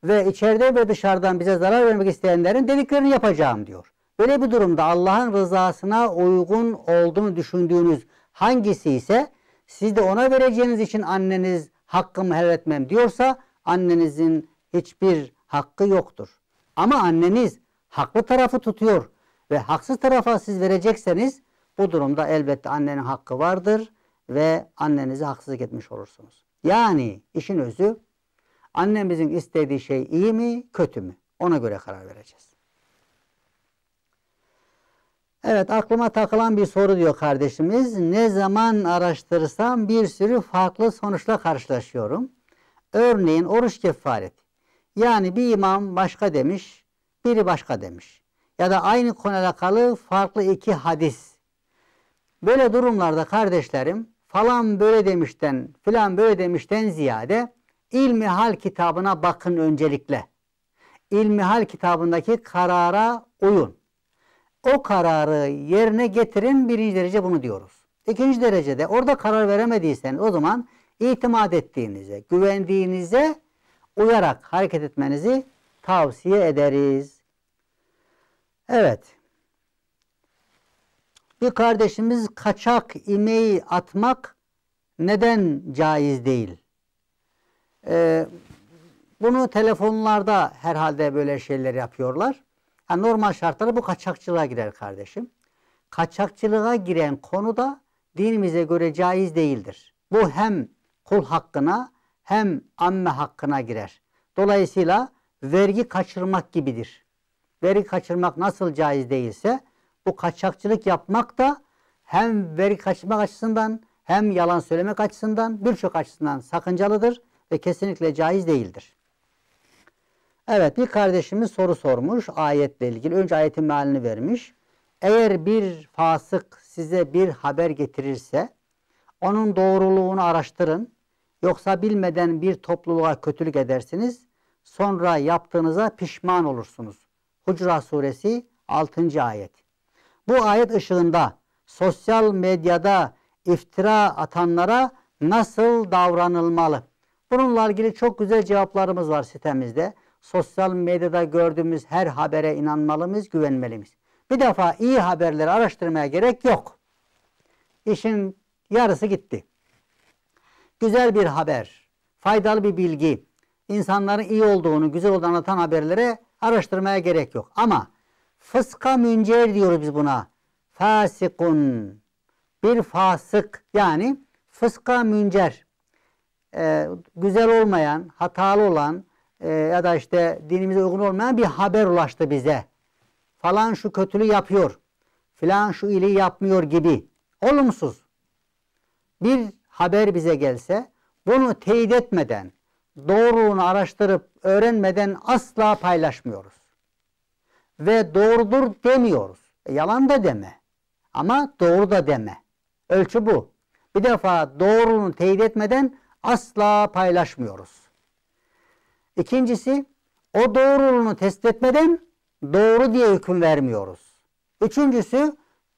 ve içeride ve dışarıdan bize zarar vermek isteyenlerin dediklerini yapacağım diyor. Böyle bir durumda Allah'ın rızasına uygun olduğunu düşündüğünüz hangisi ise siz de ona vereceğiniz için anneniz hakkımı helal etmem diyorsa annenizin hiçbir hakkı yoktur. Ama anneniz haklı tarafı tutuyor ve haksız tarafa siz verecekseniz bu durumda elbette annenin hakkı vardır ve annenize haksızlık etmiş olursunuz. Yani işin özü annemizin istediği şey iyi mi kötü mü ona göre karar vereceğiz. Evet aklıma takılan bir soru diyor kardeşimiz. Ne zaman araştırsam bir sürü farklı sonuçla karşılaşıyorum. Örneğin oruç kefareti. Yani bir imam başka demiş, biri başka demiş. Ya da aynı konuyla alakalı farklı iki hadis. Böyle durumlarda kardeşlerim falan böyle demişten, filan böyle demişten ziyade İlmihal kitabına bakın öncelikle. İlmihal kitabındaki karara uyun. O kararı yerine getirin birinci derece bunu diyoruz. İkinci derecede orada karar veremediyseniz o zaman itimat ettiğinize, güvendiğinize uyarak hareket etmenizi tavsiye ederiz. Evet bir kardeşimiz kaçak imeği atmak neden caiz değil? Ee, bunu telefonlarda herhalde böyle şeyler yapıyorlar. Yani normal şartlarda bu kaçakçılığa girer kardeşim. Kaçakçılığa giren konu da dinimize göre caiz değildir. Bu hem kul hakkına hem amme hakkına girer. Dolayısıyla vergi kaçırmak gibidir. Vergi kaçırmak nasıl caiz değilse bu kaçakçılık yapmak da hem veri kaçmak açısından hem yalan söylemek açısından birçok açısından sakıncalıdır ve kesinlikle caiz değildir. Evet bir kardeşimiz soru sormuş ayetle ilgili. Önce ayetin mealini vermiş. Eğer bir fasık size bir haber getirirse onun doğruluğunu araştırın. Yoksa bilmeden bir topluluğa kötülük edersiniz. Sonra yaptığınıza pişman olursunuz. Hucra suresi 6. ayet. Bu ayet ışığında sosyal medyada iftira atanlara nasıl davranılmalı? Bununla ilgili çok güzel cevaplarımız var sitemizde. Sosyal medyada gördüğümüz her habere inanmalı güvenmeliyiz. Bir defa iyi haberleri araştırmaya gerek yok. İşin yarısı gitti. Güzel bir haber, faydalı bir bilgi, insanların iyi olduğunu, güzel olduğunu anlatan haberlere araştırmaya gerek yok. Ama Fıska müncer diyoruz biz buna. Fasikun. Bir fasık yani fıska müncer. Ee, güzel olmayan, hatalı olan e, ya da işte dinimize uygun olmayan bir haber ulaştı bize. Falan şu kötülüğü yapıyor. falan şu iyiliği yapmıyor gibi. Olumsuz. Bir haber bize gelse bunu teyit etmeden, doğruluğunu araştırıp öğrenmeden asla paylaşmıyoruz ve doğrudur demiyoruz. E, yalan da deme. Ama doğru da deme. Ölçü bu. Bir defa doğruluğunu teyit etmeden asla paylaşmıyoruz. İkincisi o doğruluğunu test etmeden doğru diye hüküm vermiyoruz. Üçüncüsü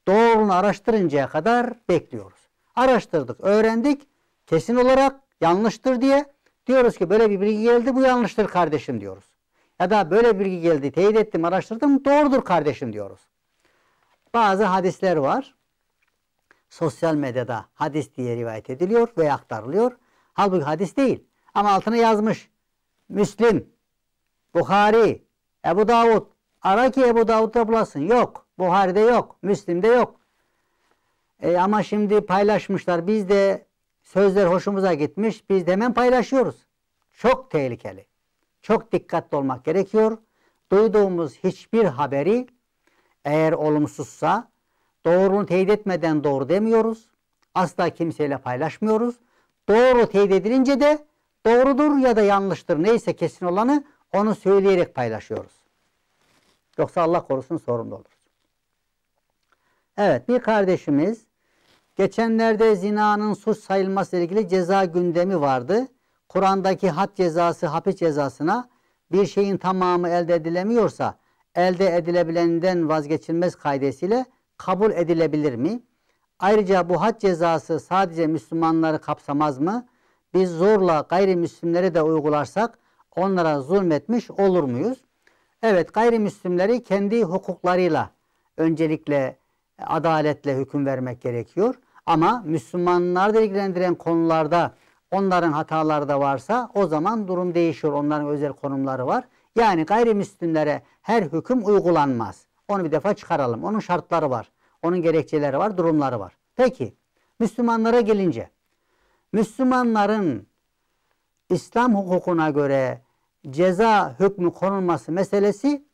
doğruluğunu araştırıncaya kadar bekliyoruz. Araştırdık, öğrendik. Kesin olarak yanlıştır diye diyoruz ki böyle bir bilgi geldi bu yanlıştır kardeşim diyoruz ya da böyle bilgi geldi, teyit ettim, araştırdım, doğrudur kardeşim diyoruz. Bazı hadisler var. Sosyal medyada hadis diye rivayet ediliyor ve aktarılıyor. Halbuki hadis değil. Ama altına yazmış. Müslim, Bukhari, Ebu Davud. Ara ki Ebu Davud'da bulasın. Yok. Buhari'de yok. Müslim'de yok. E, ama şimdi paylaşmışlar. Biz de sözler hoşumuza gitmiş. Biz de hemen paylaşıyoruz. Çok tehlikeli çok dikkatli olmak gerekiyor. Duyduğumuz hiçbir haberi eğer olumsuzsa doğrunu teyit etmeden doğru demiyoruz. Asla kimseyle paylaşmıyoruz. Doğru teyit edilince de doğrudur ya da yanlıştır neyse kesin olanı onu söyleyerek paylaşıyoruz. Yoksa Allah korusun sorumlu olur. Evet bir kardeşimiz geçenlerde zinanın suç sayılması ile ilgili ceza gündemi vardı. Kur'an'daki had cezası, hapis cezasına bir şeyin tamamı elde edilemiyorsa elde edilebilenden vazgeçilmez kaidesiyle kabul edilebilir mi? Ayrıca bu had cezası sadece Müslümanları kapsamaz mı? Biz zorla gayrimüslimleri de uygularsak onlara zulmetmiş olur muyuz? Evet gayrimüslimleri kendi hukuklarıyla öncelikle e, adaletle hüküm vermek gerekiyor. Ama Müslümanları da ilgilendiren konularda onların hataları da varsa o zaman durum değişiyor. Onların özel konumları var. Yani gayrimüslimlere her hüküm uygulanmaz. Onu bir defa çıkaralım. Onun şartları var. Onun gerekçeleri var, durumları var. Peki Müslümanlara gelince Müslümanların İslam hukukuna göre ceza hükmü konulması meselesi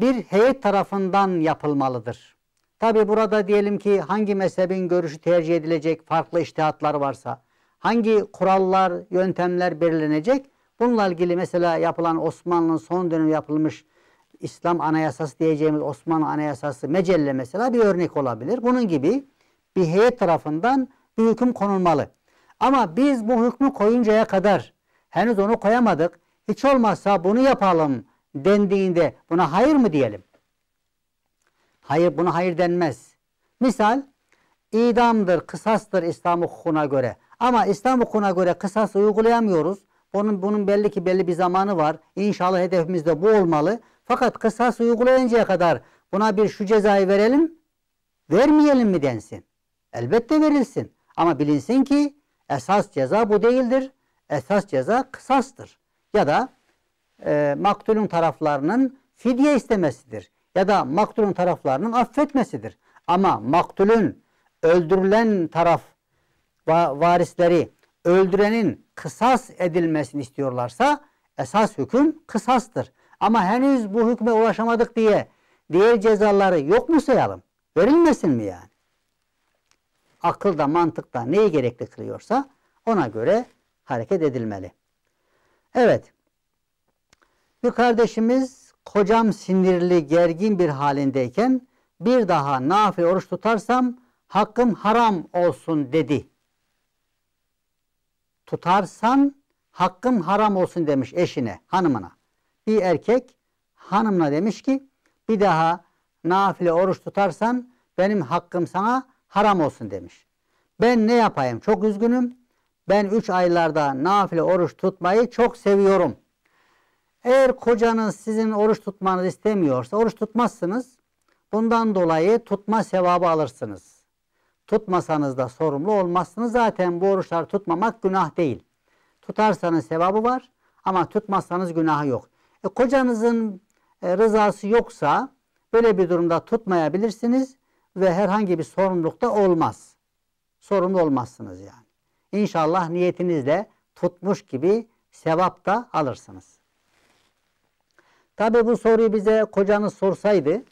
bir heyet tarafından yapılmalıdır. Tabi burada diyelim ki hangi mezhebin görüşü tercih edilecek farklı iştihatlar varsa hangi kurallar, yöntemler belirlenecek? Bununla ilgili mesela yapılan Osmanlı'nın son dönem yapılmış İslam Anayasası diyeceğimiz Osmanlı Anayasası mecelle mesela bir örnek olabilir. Bunun gibi bir heyet tarafından bir hüküm konulmalı. Ama biz bu hükmü koyuncaya kadar henüz onu koyamadık. Hiç olmazsa bunu yapalım dendiğinde buna hayır mı diyelim? Hayır buna hayır denmez. Misal idamdır, kısastır İslam hukukuna göre. Ama İslam hukukuna göre kısas uygulayamıyoruz. Bunun, bunun belli ki belli bir zamanı var. İnşallah hedefimiz de bu olmalı. Fakat kısas uygulayıncaya kadar buna bir şu cezayı verelim, vermeyelim mi densin? Elbette verilsin. Ama bilinsin ki esas ceza bu değildir. Esas ceza kısastır. Ya da e, maktulun taraflarının fidye istemesidir. Ya da maktulün taraflarının affetmesidir. Ama maktulün öldürülen taraf va varisleri öldürenin kısas edilmesini istiyorlarsa esas hüküm kısastır. Ama henüz bu hükme ulaşamadık diye diğer cezaları yok mu sayalım? Verilmesin mi yani? Akılda, mantıkta neyi gerekli kılıyorsa ona göre hareket edilmeli. Evet. Bir kardeşimiz kocam sinirli, gergin bir halindeyken bir daha nafile oruç tutarsam hakkım haram olsun dedi tutarsan hakkım haram olsun demiş eşine, hanımına. Bir erkek hanımına demiş ki bir daha nafile oruç tutarsan benim hakkım sana haram olsun demiş. Ben ne yapayım? Çok üzgünüm. Ben 3 aylarda nafile oruç tutmayı çok seviyorum. Eğer kocanız sizin oruç tutmanızı istemiyorsa oruç tutmazsınız. Bundan dolayı tutma sevabı alırsınız. Tutmasanız da sorumlu olmazsınız Zaten bu oruçları tutmamak günah değil. Tutarsanız sevabı var ama tutmazsanız günahı yok. E, kocanızın e, rızası yoksa böyle bir durumda tutmayabilirsiniz ve herhangi bir da olmaz. Sorumlu olmazsınız yani. İnşallah niyetinizle tutmuş gibi sevap da alırsınız. Tabi bu soruyu bize kocanız sorsaydı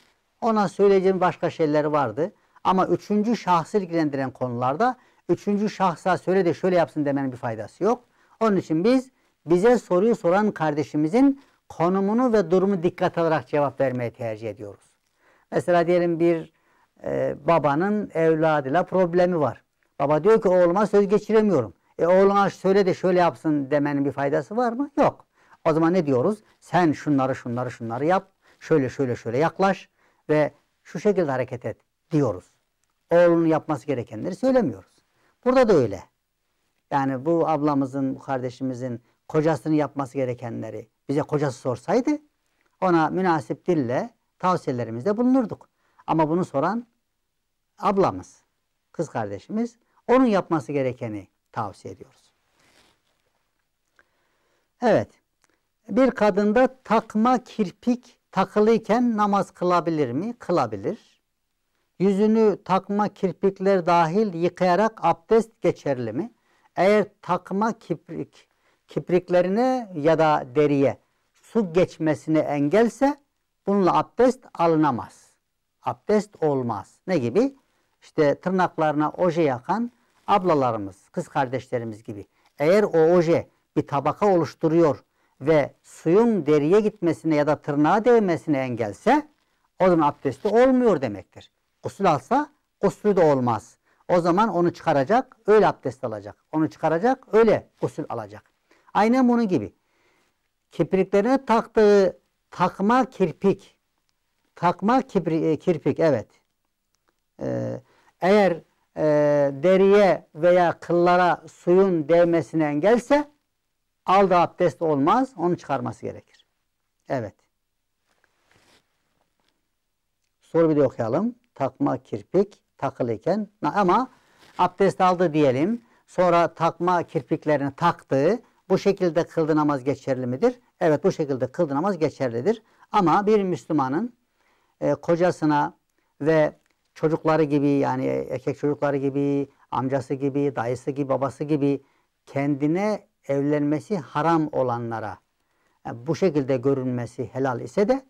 ona söyleyeceğim başka şeyler vardı. Ama üçüncü şahsı ilgilendiren konularda üçüncü şahsa söyle de şöyle yapsın demenin bir faydası yok. Onun için biz bize soruyu soran kardeşimizin konumunu ve durumu dikkat alarak cevap vermeye tercih ediyoruz. Mesela diyelim bir e, babanın evladıyla problemi var. Baba diyor ki oğluma söz geçiremiyorum. E oğluna söyle de şöyle yapsın demenin bir faydası var mı? Yok. O zaman ne diyoruz? Sen şunları şunları şunları yap. Şöyle şöyle şöyle yaklaş ve şu şekilde hareket et diyoruz oğlunun yapması gerekenleri söylemiyoruz. Burada da öyle. Yani bu ablamızın, bu kardeşimizin kocasının yapması gerekenleri bize kocası sorsaydı ona münasip dille tavsiyelerimizde bulunurduk. Ama bunu soran ablamız, kız kardeşimiz onun yapması gerekeni tavsiye ediyoruz. Evet. Bir kadında takma kirpik takılıyken namaz kılabilir mi? Kılabilir yüzünü takma kirpikler dahil yıkayarak abdest geçerli mi? Eğer takma kiprik, kipriklerine ya da deriye su geçmesini engelse bununla abdest alınamaz. Abdest olmaz. Ne gibi? İşte tırnaklarına oje yakan ablalarımız, kız kardeşlerimiz gibi. Eğer o oje bir tabaka oluşturuyor ve suyun deriye gitmesine ya da tırnağa değmesine engelse o zaman abdesti olmuyor demektir. Gusül alsa gusül de olmaz. O zaman onu çıkaracak, öyle abdest alacak. Onu çıkaracak, öyle gusül alacak. Aynen bunun gibi. Kirpiklerine taktığı takma kirpik. Takma kibri, e, kirpik, evet. Ee, eğer e, deriye veya kıllara suyun değmesine engelse aldığı abdest olmaz. Onu çıkarması gerekir. Evet. Soru bir de okuyalım takma kirpik takılıyken ama abdest aldı diyelim. Sonra takma kirpiklerini taktı. Bu şekilde kıldı namaz geçerli midir? Evet bu şekilde kıldı namaz geçerlidir. Ama bir Müslümanın e, kocasına ve çocukları gibi yani erkek çocukları gibi, amcası gibi, dayısı gibi, babası gibi kendine evlenmesi haram olanlara yani e, bu şekilde görünmesi helal ise de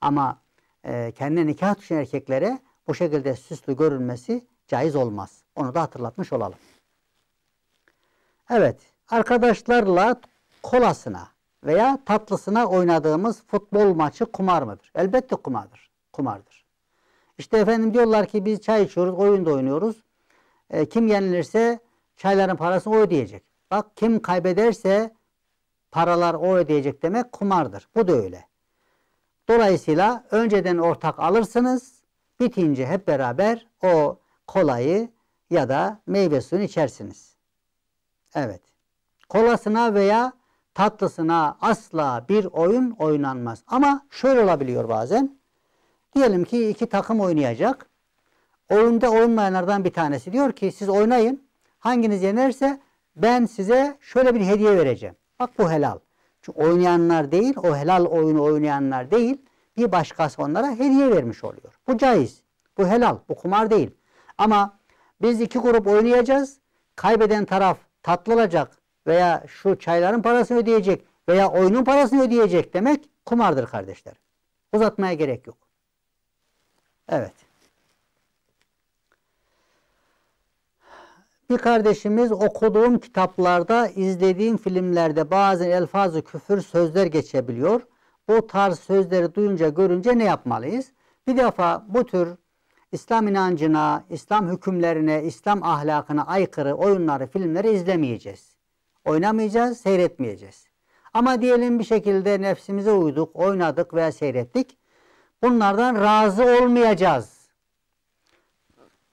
ama e, kendine nikah düşen erkeklere bu şekilde süslü görünmesi caiz olmaz. Onu da hatırlatmış olalım. Evet, arkadaşlarla kolasına veya tatlısına oynadığımız futbol maçı kumar mıdır? Elbette kumardır. Kumardır. İşte efendim diyorlar ki biz çay içiyoruz, oyun da oynuyoruz. E, kim yenilirse çayların parasını o ödeyecek. Bak kim kaybederse paralar o ödeyecek demek kumardır. Bu da öyle. Dolayısıyla önceden ortak alırsınız bitince hep beraber o kolayı ya da meyve suyunu içersiniz. Evet. Kolasına veya tatlısına asla bir oyun oynanmaz. Ama şöyle olabiliyor bazen. Diyelim ki iki takım oynayacak. Oyunda olmayanlardan bir tanesi diyor ki siz oynayın. Hanginiz yenerse ben size şöyle bir hediye vereceğim. Bak bu helal. Çünkü oynayanlar değil, o helal oyunu oynayanlar değil bir başkası onlara hediye vermiş oluyor. Bu caiz. Bu helal. Bu kumar değil. Ama biz iki grup oynayacağız. Kaybeden taraf tatlı olacak veya şu çayların parasını ödeyecek veya oyunun parasını ödeyecek demek kumardır kardeşler. Uzatmaya gerek yok. Evet. Bir kardeşimiz okuduğum kitaplarda, izlediğim filmlerde bazen elfazı küfür sözler geçebiliyor. Bu tarz sözleri duyunca görünce ne yapmalıyız? Bir defa bu tür İslam inancına, İslam hükümlerine, İslam ahlakına aykırı oyunları, filmleri izlemeyeceğiz. Oynamayacağız, seyretmeyeceğiz. Ama diyelim bir şekilde nefsimize uyduk, oynadık veya seyrettik. Bunlardan razı olmayacağız.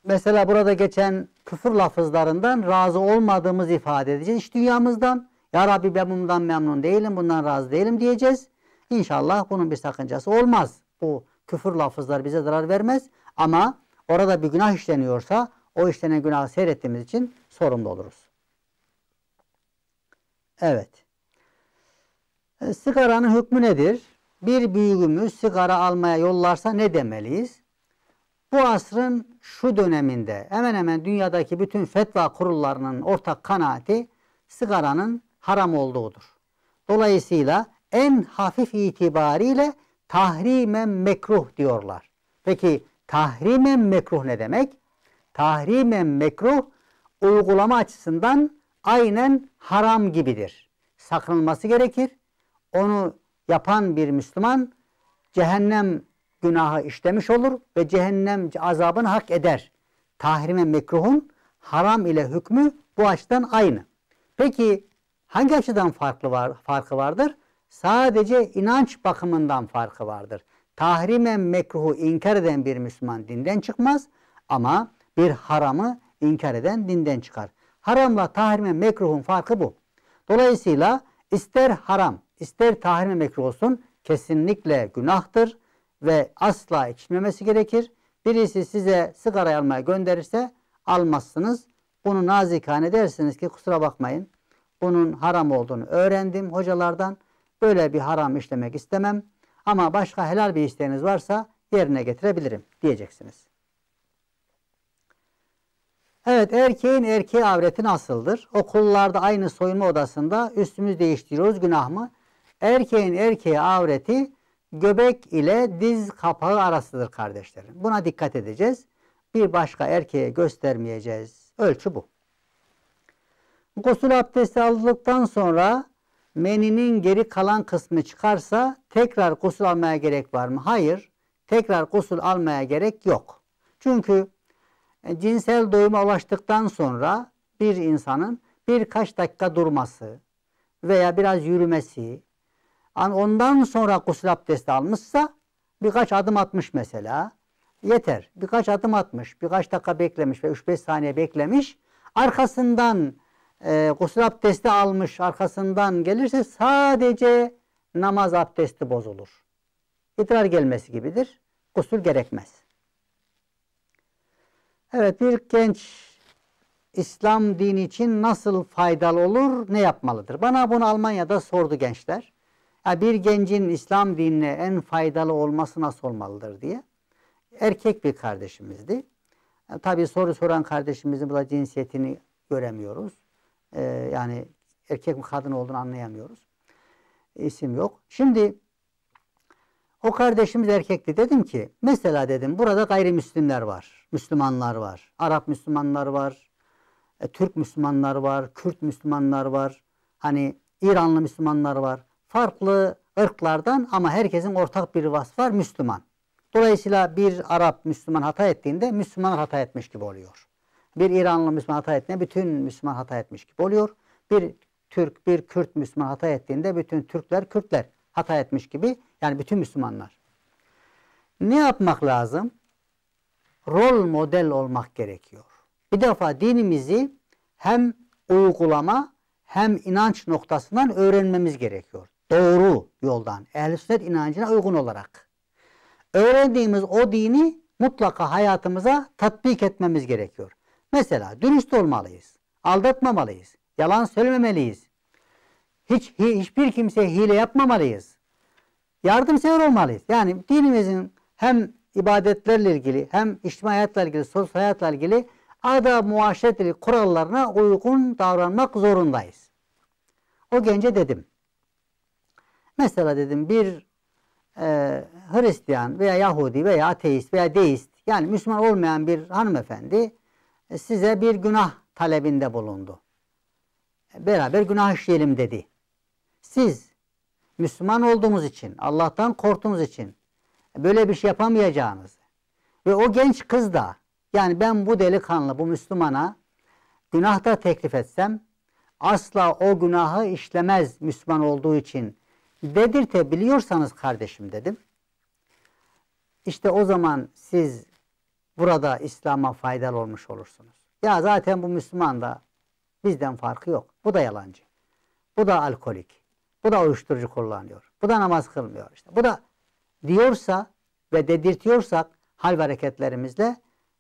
Mesela burada geçen küfür lafızlarından razı olmadığımız ifade edeceğiz. İş dünyamızdan, ya Rabbi ben bundan memnun değilim, bundan razı değilim diyeceğiz. İnşallah bunun bir sakıncası olmaz. Bu küfür lafızlar bize zarar vermez ama orada bir günah işleniyorsa o işlenen günahı seyrettiğimiz için sorumlu oluruz. Evet. E, sigaranın hükmü nedir? Bir büyüğümüz sigara almaya yollarsa ne demeliyiz? Bu asrın şu döneminde hemen hemen dünyadaki bütün fetva kurullarının ortak kanaati sigaranın haram olduğudur. Dolayısıyla en hafif itibariyle tahrimen mekruh diyorlar. Peki tahrimen mekruh ne demek? Tahrimen mekruh uygulama açısından aynen haram gibidir. Sakınılması gerekir. Onu yapan bir Müslüman cehennem günahı işlemiş olur ve cehennem azabını hak eder. Tahrime mekruhun haram ile hükmü bu açıdan aynı. Peki hangi açıdan farklı var, farkı vardır? Sadece inanç bakımından farkı vardır. Tahrimen mekruhu inkar eden bir Müslüman dinden çıkmaz ama bir haramı inkar eden dinden çıkar. Haramla tahrimen mekruhun farkı bu. Dolayısıyla ister haram ister tahrime mekruh olsun kesinlikle günahtır ve asla içmemesi gerekir. Birisi size sigara almaya gönderirse almazsınız. Bunu nazikane dersiniz ki kusura bakmayın bunun haram olduğunu öğrendim hocalardan. Böyle bir haram işlemek istemem ama başka helal bir isteğiniz varsa yerine getirebilirim diyeceksiniz. Evet erkeğin erkeği avreti nasıldır? Okullarda aynı soyunma odasında üstümüz değiştiriyoruz günah mı? Erkeğin erkeği avreti göbek ile diz kapağı arasıdır kardeşlerim. Buna dikkat edeceğiz. Bir başka erkeğe göstermeyeceğiz. Ölçü bu. Gusül abdesti aldıktan sonra meninin geri kalan kısmı çıkarsa tekrar gusül almaya gerek var mı? Hayır. Tekrar gusül almaya gerek yok. Çünkü e, cinsel doyuma ulaştıktan sonra bir insanın birkaç dakika durması veya biraz yürümesi, ondan sonra gusül abdesti almışsa birkaç adım atmış mesela. Yeter. Birkaç adım atmış, birkaç dakika beklemiş ve 3-5 saniye beklemiş. Arkasından e, gusül abdesti almış arkasından gelirse sadece namaz abdesti bozulur. İdrar gelmesi gibidir. Gusül gerekmez. Evet bir genç İslam dini için nasıl faydalı olur, ne yapmalıdır? Bana bunu Almanya'da sordu gençler. Ya bir gencin İslam dinine en faydalı olması nasıl olmalıdır diye. Erkek bir kardeşimizdi. Yani tabii soru soran kardeşimizin burada cinsiyetini göremiyoruz e, yani erkek mi kadın olduğunu anlayamıyoruz. İsim yok. Şimdi o kardeşimiz erkekti. Dedim ki mesela dedim burada gayrimüslimler var. Müslümanlar var. Arap Müslümanlar var. E, Türk Müslümanlar var. Kürt Müslümanlar var. Hani İranlı Müslümanlar var. Farklı ırklardan ama herkesin ortak bir vasfı var Müslüman. Dolayısıyla bir Arap Müslüman hata ettiğinde Müslüman hata etmiş gibi oluyor. Bir İranlı Müslüman hata ettiğinde bütün Müslüman hata etmiş gibi oluyor. Bir Türk, bir Kürt Müslüman hata ettiğinde bütün Türkler, Kürtler hata etmiş gibi. Yani bütün Müslümanlar. Ne yapmak lazım? Rol model olmak gerekiyor. Bir defa dinimizi hem uygulama hem inanç noktasından öğrenmemiz gerekiyor. Doğru yoldan, ehl sünnet inancına uygun olarak. Öğrendiğimiz o dini mutlaka hayatımıza tatbik etmemiz gerekiyor. Mesela dürüst olmalıyız. Aldatmamalıyız. Yalan söylememeliyiz. Hiç hiçbir kimseye hile yapmamalıyız. Yardımsever olmalıyız. Yani dinimizin hem ibadetlerle ilgili hem içtimai hayatla ilgili, sosyal hayatla ilgili ada muaşeret kurallarına uygun davranmak zorundayız. O gence dedim. Mesela dedim bir e, Hristiyan veya Yahudi veya ateist veya deist yani Müslüman olmayan bir hanımefendi e, size bir günah talebinde bulundu. E, beraber günah işleyelim dedi. Siz Müslüman olduğumuz için, Allah'tan korktuğumuz için e, böyle bir şey yapamayacağınız ve o genç kız da yani ben bu delikanlı, bu Müslümana günah da teklif etsem asla o günahı işlemez Müslüman olduğu için dedirtebiliyorsanız kardeşim dedim. İşte o zaman siz burada İslam'a faydalı olmuş olursunuz. Ya zaten bu Müslüman da bizden farkı yok. Bu da yalancı. Bu da alkolik. Bu da uyuşturucu kullanıyor. Bu da namaz kılmıyor işte. Bu da diyorsa ve dedirtiyorsak hal ve hareketlerimizle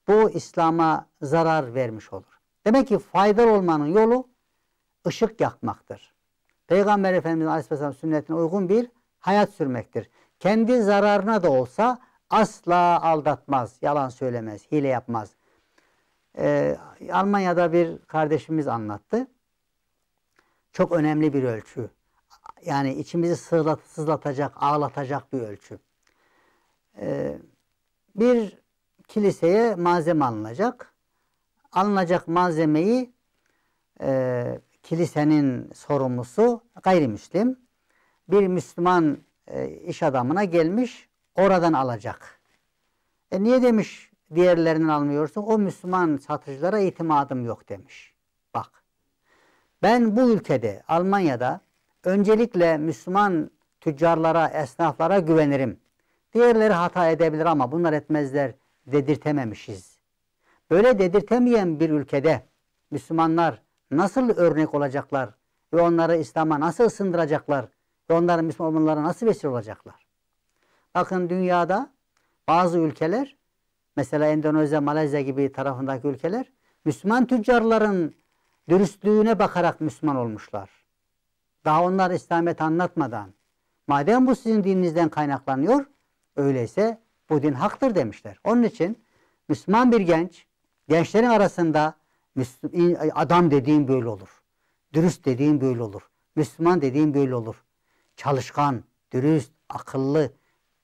bu İslam'a zarar vermiş olur. Demek ki faydalı olmanın yolu ışık yakmaktır. Peygamber Efendimiz Aleyhisselam sünnetine uygun bir hayat sürmektir. Kendi zararına da olsa asla aldatmaz, yalan söylemez, hile yapmaz. Ee, Almanya'da bir kardeşimiz anlattı. Çok önemli bir ölçü. Yani içimizi sızlat, sızlatacak, ağlatacak bir ölçü. Ee, bir kiliseye malzeme alınacak. Alınacak malzemeyi e, kilisenin sorumlusu gayrimüslim. Bir Müslüman e, iş adamına gelmiş oradan alacak. E niye demiş diğerlerinden almıyorsun? O Müslüman satıcılara itimadım yok demiş. Bak ben bu ülkede Almanya'da öncelikle Müslüman tüccarlara, esnaflara güvenirim. Diğerleri hata edebilir ama bunlar etmezler dedirtememişiz. Böyle dedirtemeyen bir ülkede Müslümanlar nasıl örnek olacaklar ve onları İslam'a nasıl ısındıracaklar ve onların Müslümanlara nasıl vesile olacaklar? Bakın dünyada bazı ülkeler mesela Endonezya, Malezya gibi tarafındaki ülkeler Müslüman tüccarların dürüstlüğüne bakarak Müslüman olmuşlar. Daha onlar İslamiyet anlatmadan. Madem bu sizin dininizden kaynaklanıyor, öyleyse bu din haktır demişler. Onun için Müslüman bir genç, gençlerin arasında Müslüm, adam dediğim böyle olur. Dürüst dediğim böyle olur. Müslüman dediğim böyle olur. Çalışkan, dürüst, akıllı,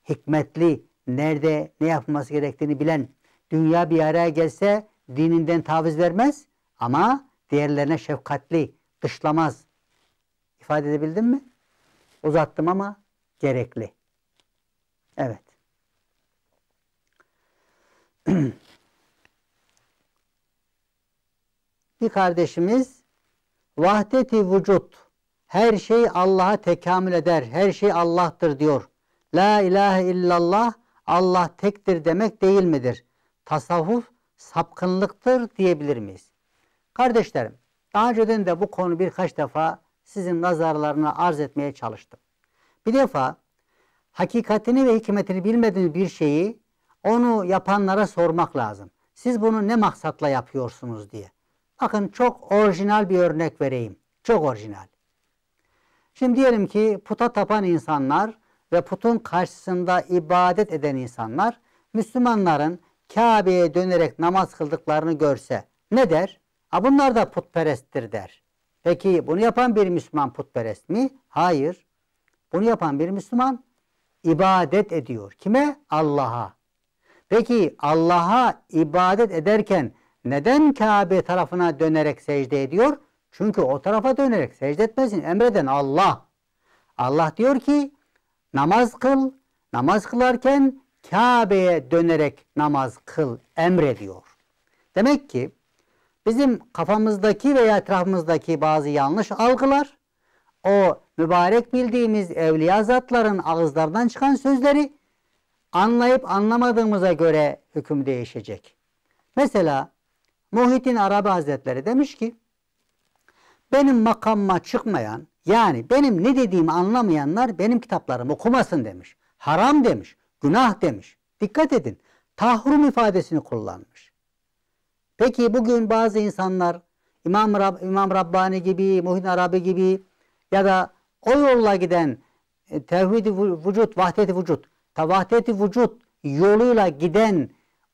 hikmetli, nerede ne yapılması gerektiğini bilen dünya bir araya gelse dininden taviz vermez ama diğerlerine şefkatli, dışlamaz. İfade edebildim mi? Uzattım ama gerekli. Evet. bir kardeşimiz vahdeti vücut her şey Allah'a tekamül eder. Her şey Allah'tır diyor. La ilahe illallah Allah tektir demek değil midir? Tasavvuf sapkınlıktır diyebilir miyiz? Kardeşlerim, daha önceden de bu konu birkaç defa sizin nazarlarına arz etmeye çalıştım. Bir defa hakikatini ve hikmetini bilmediğiniz bir şeyi onu yapanlara sormak lazım. Siz bunu ne maksatla yapıyorsunuz diye. Bakın çok orijinal bir örnek vereyim. Çok orijinal. Şimdi diyelim ki puta tapan insanlar ve putun karşısında ibadet eden insanlar Müslümanların Kabe'ye dönerek namaz kıldıklarını görse ne der? A bunlar da putperesttir der. Peki bunu yapan bir Müslüman putperest mi? Hayır. Bunu yapan bir Müslüman ibadet ediyor. Kime? Allah'a. Peki Allah'a ibadet ederken neden Kabe tarafına dönerek secde ediyor? Çünkü o tarafa dönerek secde etmesin emreden Allah. Allah diyor ki namaz kıl, namaz kılarken Kabe'ye dönerek namaz kıl emrediyor. Demek ki bizim kafamızdaki veya etrafımızdaki bazı yanlış algılar o mübarek bildiğimiz evliya zatların ağızlardan çıkan sözleri anlayıp anlamadığımıza göre hüküm değişecek. Mesela Muhittin Arabi Hazretleri demiş ki benim makamıma çıkmayan yani benim ne dediğimi anlamayanlar benim kitaplarımı okumasın demiş. Haram demiş, günah demiş. Dikkat edin, tahrum ifadesini kullanmış. Peki bugün bazı insanlar İmam, Rab, İmam Rabbani gibi, Muhyiddin Arabi gibi ya da o yolla giden e, tevhid-i vücut, vahdet-i vücut, vahdet-i vücut yoluyla giden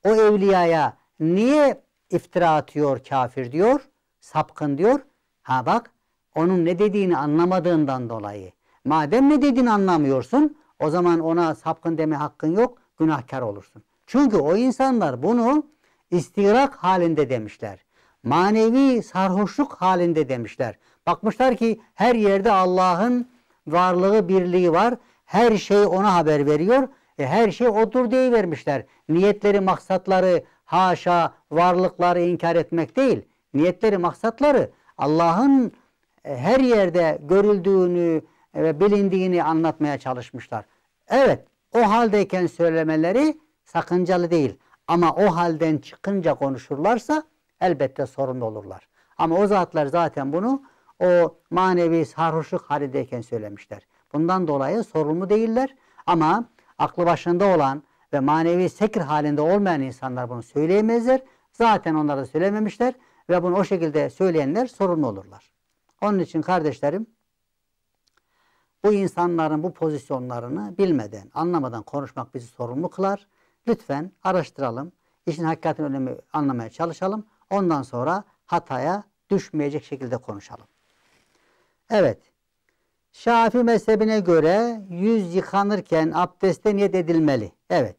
o evliyaya niye iftira atıyor kafir diyor, sapkın diyor? Ha bak onun ne dediğini anlamadığından dolayı. Madem ne dediğini anlamıyorsun o zaman ona sapkın deme hakkın yok günahkar olursun. Çünkü o insanlar bunu istirak halinde demişler. Manevi sarhoşluk halinde demişler. Bakmışlar ki her yerde Allah'ın varlığı, birliği var. Her şey ona haber veriyor. E, her şey odur diye vermişler. Niyetleri, maksatları haşa varlıkları inkar etmek değil. Niyetleri, maksatları Allah'ın e, her yerde görüldüğünü e, ve bilindiğini anlatmaya çalışmışlar. Evet, o haldeyken söylemeleri sakıncalı değil. Ama o halden çıkınca konuşurlarsa elbette sorumlu olurlar. Ama o zatlar zaten bunu o manevi sarhoşluk halindeyken söylemişler. Bundan dolayı sorumlu değiller. Ama aklı başında olan ve manevi sekir halinde olmayan insanlar bunu söyleyemezler. Zaten onlara söylememişler ve bunu o şekilde söyleyenler sorumlu olurlar. Onun için kardeşlerim bu insanların bu pozisyonlarını bilmeden, anlamadan konuşmak bizi sorumlu kılar. Lütfen araştıralım. İşin hakikatini önemi anlamaya çalışalım. Ondan sonra hataya düşmeyecek şekilde konuşalım. Evet. Şafi mezhebine göre yüz yıkanırken abdeste niyet edilmeli. Evet.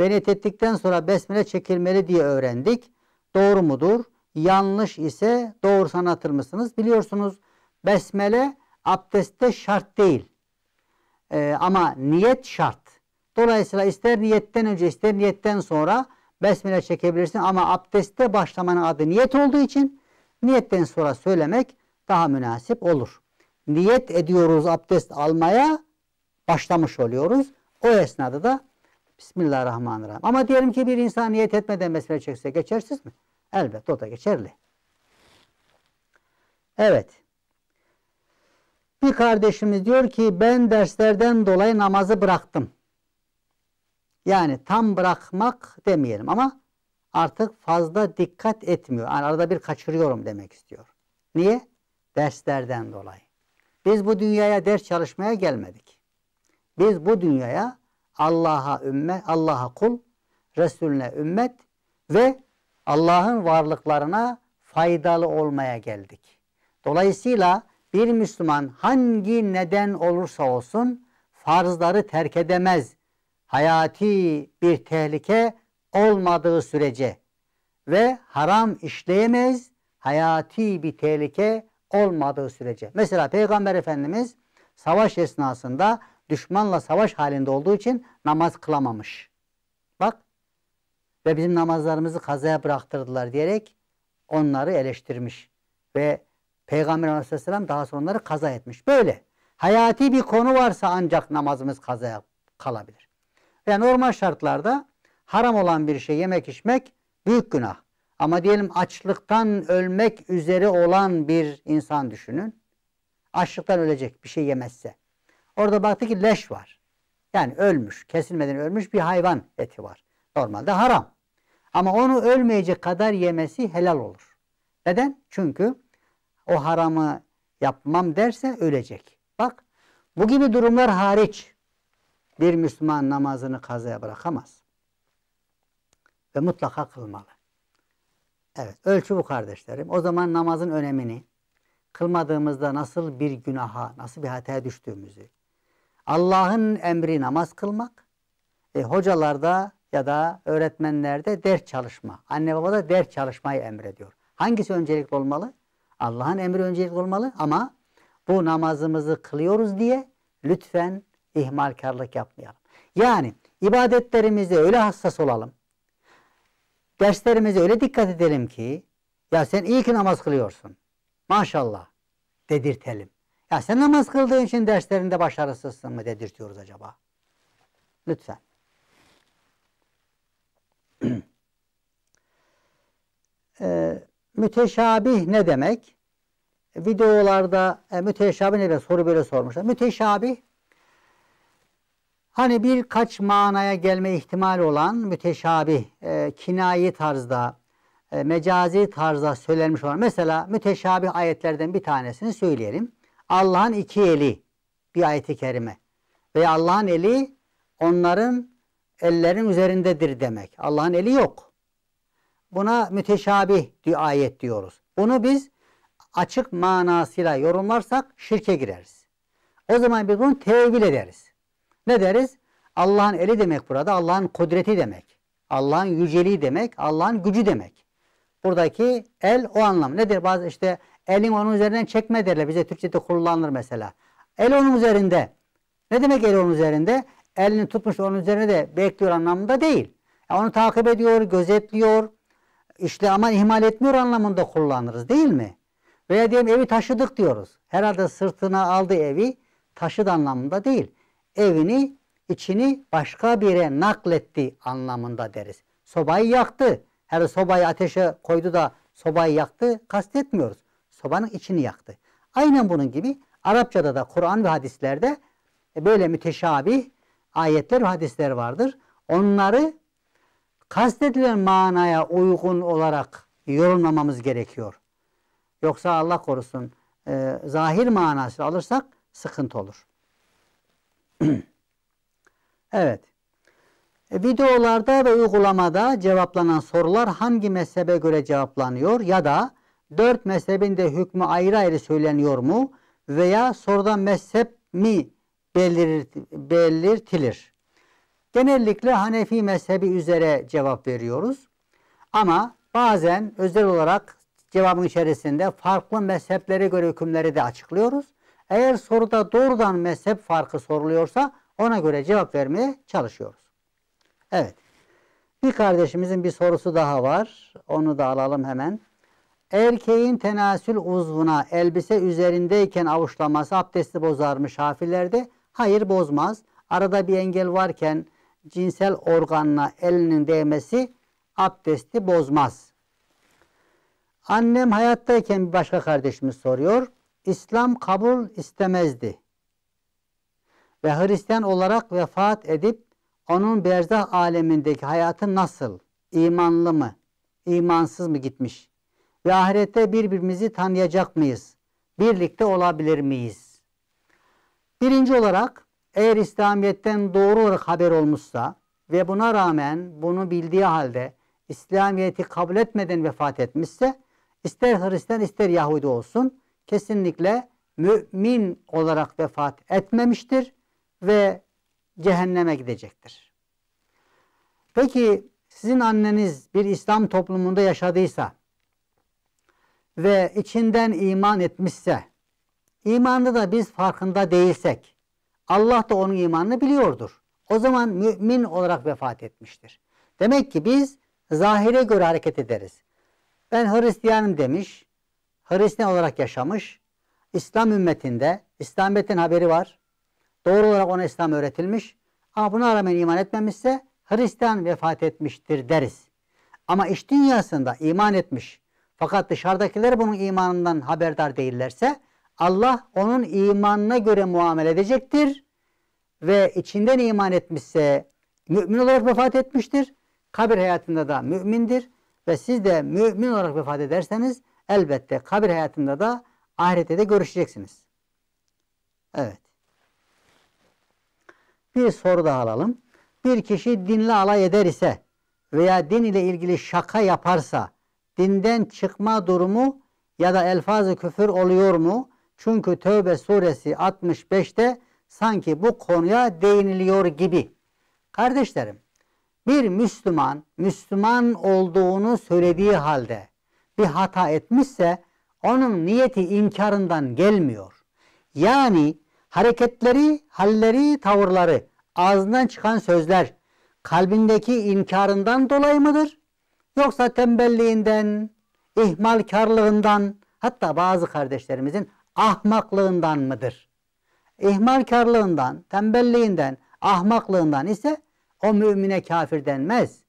Ve niyet ettikten sonra besmele çekilmeli diye öğrendik. Doğru mudur? yanlış ise doğrusan mısınız? Biliyorsunuz besmele abdeste şart değil. Ee, ama niyet şart. Dolayısıyla ister niyetten önce ister niyetten sonra besmele çekebilirsin ama abdeste başlamanın adı niyet olduğu için niyetten sonra söylemek daha münasip olur. Niyet ediyoruz abdest almaya başlamış oluyoruz. O esnada da Bismillahirrahmanirrahim. Ama diyelim ki bir insan niyet etmeden besmele çekse geçersiz mi? Elbette o da geçerli. Evet. Bir kardeşimiz diyor ki ben derslerden dolayı namazı bıraktım. Yani tam bırakmak demeyelim ama artık fazla dikkat etmiyor. Yani arada bir kaçırıyorum demek istiyor. Niye? Derslerden dolayı. Biz bu dünyaya ders çalışmaya gelmedik. Biz bu dünyaya Allah'a ümmet, Allah'a kul, Resulüne ümmet ve Allah'ın varlıklarına faydalı olmaya geldik. Dolayısıyla bir Müslüman hangi neden olursa olsun farzları terk edemez. Hayati bir tehlike olmadığı sürece ve haram işleyemez hayati bir tehlike olmadığı sürece. Mesela Peygamber Efendimiz savaş esnasında düşmanla savaş halinde olduğu için namaz kılamamış ve bizim namazlarımızı kazaya bıraktırdılar diyerek onları eleştirmiş. Ve Peygamber aleyhisselam daha sonra onları kaza etmiş. Böyle. Hayati bir konu varsa ancak namazımız kazaya kalabilir. Yani normal şartlarda haram olan bir şey yemek içmek büyük günah. Ama diyelim açlıktan ölmek üzere olan bir insan düşünün. Açlıktan ölecek bir şey yemezse. Orada baktı ki leş var. Yani ölmüş, kesilmeden ölmüş bir hayvan eti var. Normalde haram. Ama onu ölmeyecek kadar yemesi helal olur. Neden? Çünkü o haramı yapmam derse ölecek. Bak bu gibi durumlar hariç bir Müslüman namazını kazaya bırakamaz. Ve mutlaka kılmalı. Evet ölçü bu kardeşlerim. O zaman namazın önemini kılmadığımızda nasıl bir günaha, nasıl bir hataya düştüğümüzü. Allah'ın emri namaz kılmak. E, hocalar da ya da öğretmenlerde ders çalışma, anne baba da ders çalışmayı emrediyor. Hangisi öncelikli olmalı? Allah'ın emri öncelikli olmalı ama bu namazımızı kılıyoruz diye lütfen ihmalkarlık yapmayalım. Yani ibadetlerimize öyle hassas olalım. Derslerimize öyle dikkat edelim ki ya sen iyi ki namaz kılıyorsun. Maşallah dedirtelim. Ya sen namaz kıldığın için derslerinde başarısızsın mı dedirtiyoruz acaba? Lütfen. e, müteşabih ne demek? Videolarda e, müteşabih ne demek? Soru böyle sormuşlar. Müteşabih hani birkaç manaya gelme ihtimali olan müteşabih, e, kinayi tarzda, e, mecazi tarzda söylenmiş olan. Mesela müteşabih ayetlerden bir tanesini söyleyelim. Allah'ın iki eli bir ayeti kerime veya Allah'ın eli onların ellerin üzerindedir demek. Allah'ın eli yok. Buna müteşabih ayet diyoruz. Bunu biz açık manasıyla yorumlarsak şirke gireriz. O zaman biz bunu tevil ederiz. Ne deriz? Allah'ın eli demek burada Allah'ın kudreti demek. Allah'ın yüceliği demek, Allah'ın gücü demek. Buradaki el o anlam. Nedir? Bazı işte elin onun üzerinden çekme derler. Bize Türkçe'de kullanılır mesela. El onun üzerinde. Ne demek el onun üzerinde? elini tutmuş onun üzerine de bekliyor anlamında değil. Yani onu takip ediyor, gözetliyor. İşte ama ihmal etmiyor anlamında kullanırız değil mi? Veya diyelim evi taşıdık diyoruz. Herhalde sırtına aldı evi taşıdı anlamında değil. Evini, içini başka bir nakletti anlamında deriz. Sobayı yaktı. Her sobayı ateşe koydu da sobayı yaktı kastetmiyoruz. Sobanın içini yaktı. Aynen bunun gibi Arapçada da Kur'an ve hadislerde e, böyle müteşabih ayetler ve hadisler vardır. Onları kastedilen manaya uygun olarak yorumlamamız gerekiyor. Yoksa Allah korusun e, zahir manası alırsak sıkıntı olur. evet. E, videolarda ve uygulamada cevaplanan sorular hangi mezhebe göre cevaplanıyor ya da dört mezhebin de hükmü ayrı ayrı söyleniyor mu veya soruda mezhep mi belir, belirtilir. Genellikle Hanefi mezhebi üzere cevap veriyoruz. Ama bazen özel olarak cevabın içerisinde farklı mezheplere göre hükümleri de açıklıyoruz. Eğer soruda doğrudan mezhep farkı soruluyorsa ona göre cevap vermeye çalışıyoruz. Evet. Bir kardeşimizin bir sorusu daha var. Onu da alalım hemen. Erkeğin tenasül uzvuna elbise üzerindeyken avuçlaması abdesti bozar mı Hayır bozmaz. Arada bir engel varken cinsel organına elinin değmesi abdesti bozmaz. Annem hayattayken bir başka kardeşimiz soruyor. İslam kabul istemezdi. Ve Hristiyan olarak vefat edip onun berzah alemindeki hayatı nasıl? İmanlı mı? İmansız mı gitmiş? Ve ahirette birbirimizi tanıyacak mıyız? Birlikte olabilir miyiz? Birinci olarak eğer İslamiyet'ten doğru olarak haber olmuşsa ve buna rağmen bunu bildiği halde İslamiyet'i kabul etmeden vefat etmişse ister Hristiyan ister Yahudi olsun kesinlikle mümin olarak vefat etmemiştir ve cehenneme gidecektir. Peki sizin anneniz bir İslam toplumunda yaşadıysa ve içinden iman etmişse İmanı da biz farkında değilsek Allah da onun imanını biliyordur. O zaman mümin olarak vefat etmiştir. Demek ki biz zahire göre hareket ederiz. Ben Hristiyanım demiş, Hristiyan olarak yaşamış, İslam ümmetinde, İslamiyet'in haberi var. Doğru olarak ona İslam öğretilmiş ama buna rağmen iman etmemişse Hristiyan vefat etmiştir deriz. Ama iş dünyasında iman etmiş fakat dışarıdakiler bunun imanından haberdar değillerse Allah onun imanına göre muamele edecektir ve içinden iman etmişse mümin olarak vefat etmiştir. Kabir hayatında da mümindir ve siz de mümin olarak vefat ederseniz elbette kabir hayatında da ahirette de görüşeceksiniz. Evet. Bir soru daha alalım. Bir kişi dinle alay eder ise veya din ile ilgili şaka yaparsa dinden çıkma durumu ya da elfazı küfür oluyor mu? Çünkü Tövbe suresi 65'te sanki bu konuya değiniliyor gibi. Kardeşlerim, bir Müslüman, Müslüman olduğunu söylediği halde bir hata etmişse onun niyeti inkarından gelmiyor. Yani hareketleri, halleri, tavırları, ağzından çıkan sözler kalbindeki inkarından dolayı mıdır? Yoksa tembelliğinden, ihmalkarlığından hatta bazı kardeşlerimizin ahmaklığından mıdır? İhmalkarlığından, tembelliğinden, ahmaklığından ise o mümine kafir denmez.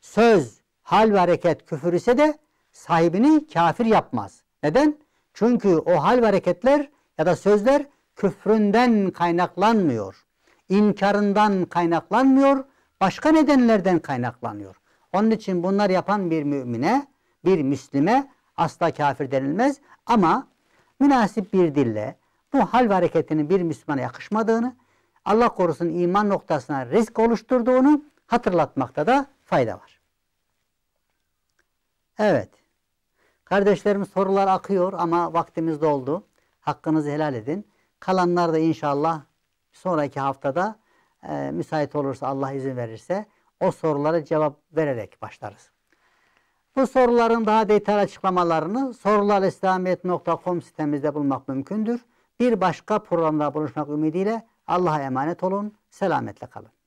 Söz, hal ve hareket küfür ise de sahibini kafir yapmaz. Neden? Çünkü o hal ve hareketler ya da sözler küfründen kaynaklanmıyor. İnkarından kaynaklanmıyor, başka nedenlerden kaynaklanıyor. Onun için bunlar yapan bir mümine, bir Müslüme asla kafir denilmez ama münasip bir dille bu hal ve hareketinin bir Müslümana yakışmadığını, Allah korusun iman noktasına risk oluşturduğunu hatırlatmakta da fayda var. Evet. Kardeşlerim sorular akıyor ama vaktimiz doldu. Hakkınızı helal edin. Kalanlar da inşallah sonraki haftada e, müsait olursa Allah izin verirse o sorulara cevap vererek başlarız. Bu soruların daha detaylı açıklamalarını sorularıslamiyet.com sitemizde bulmak mümkündür. Bir başka programda buluşmak ümidiyle Allah'a emanet olun, selametle kalın.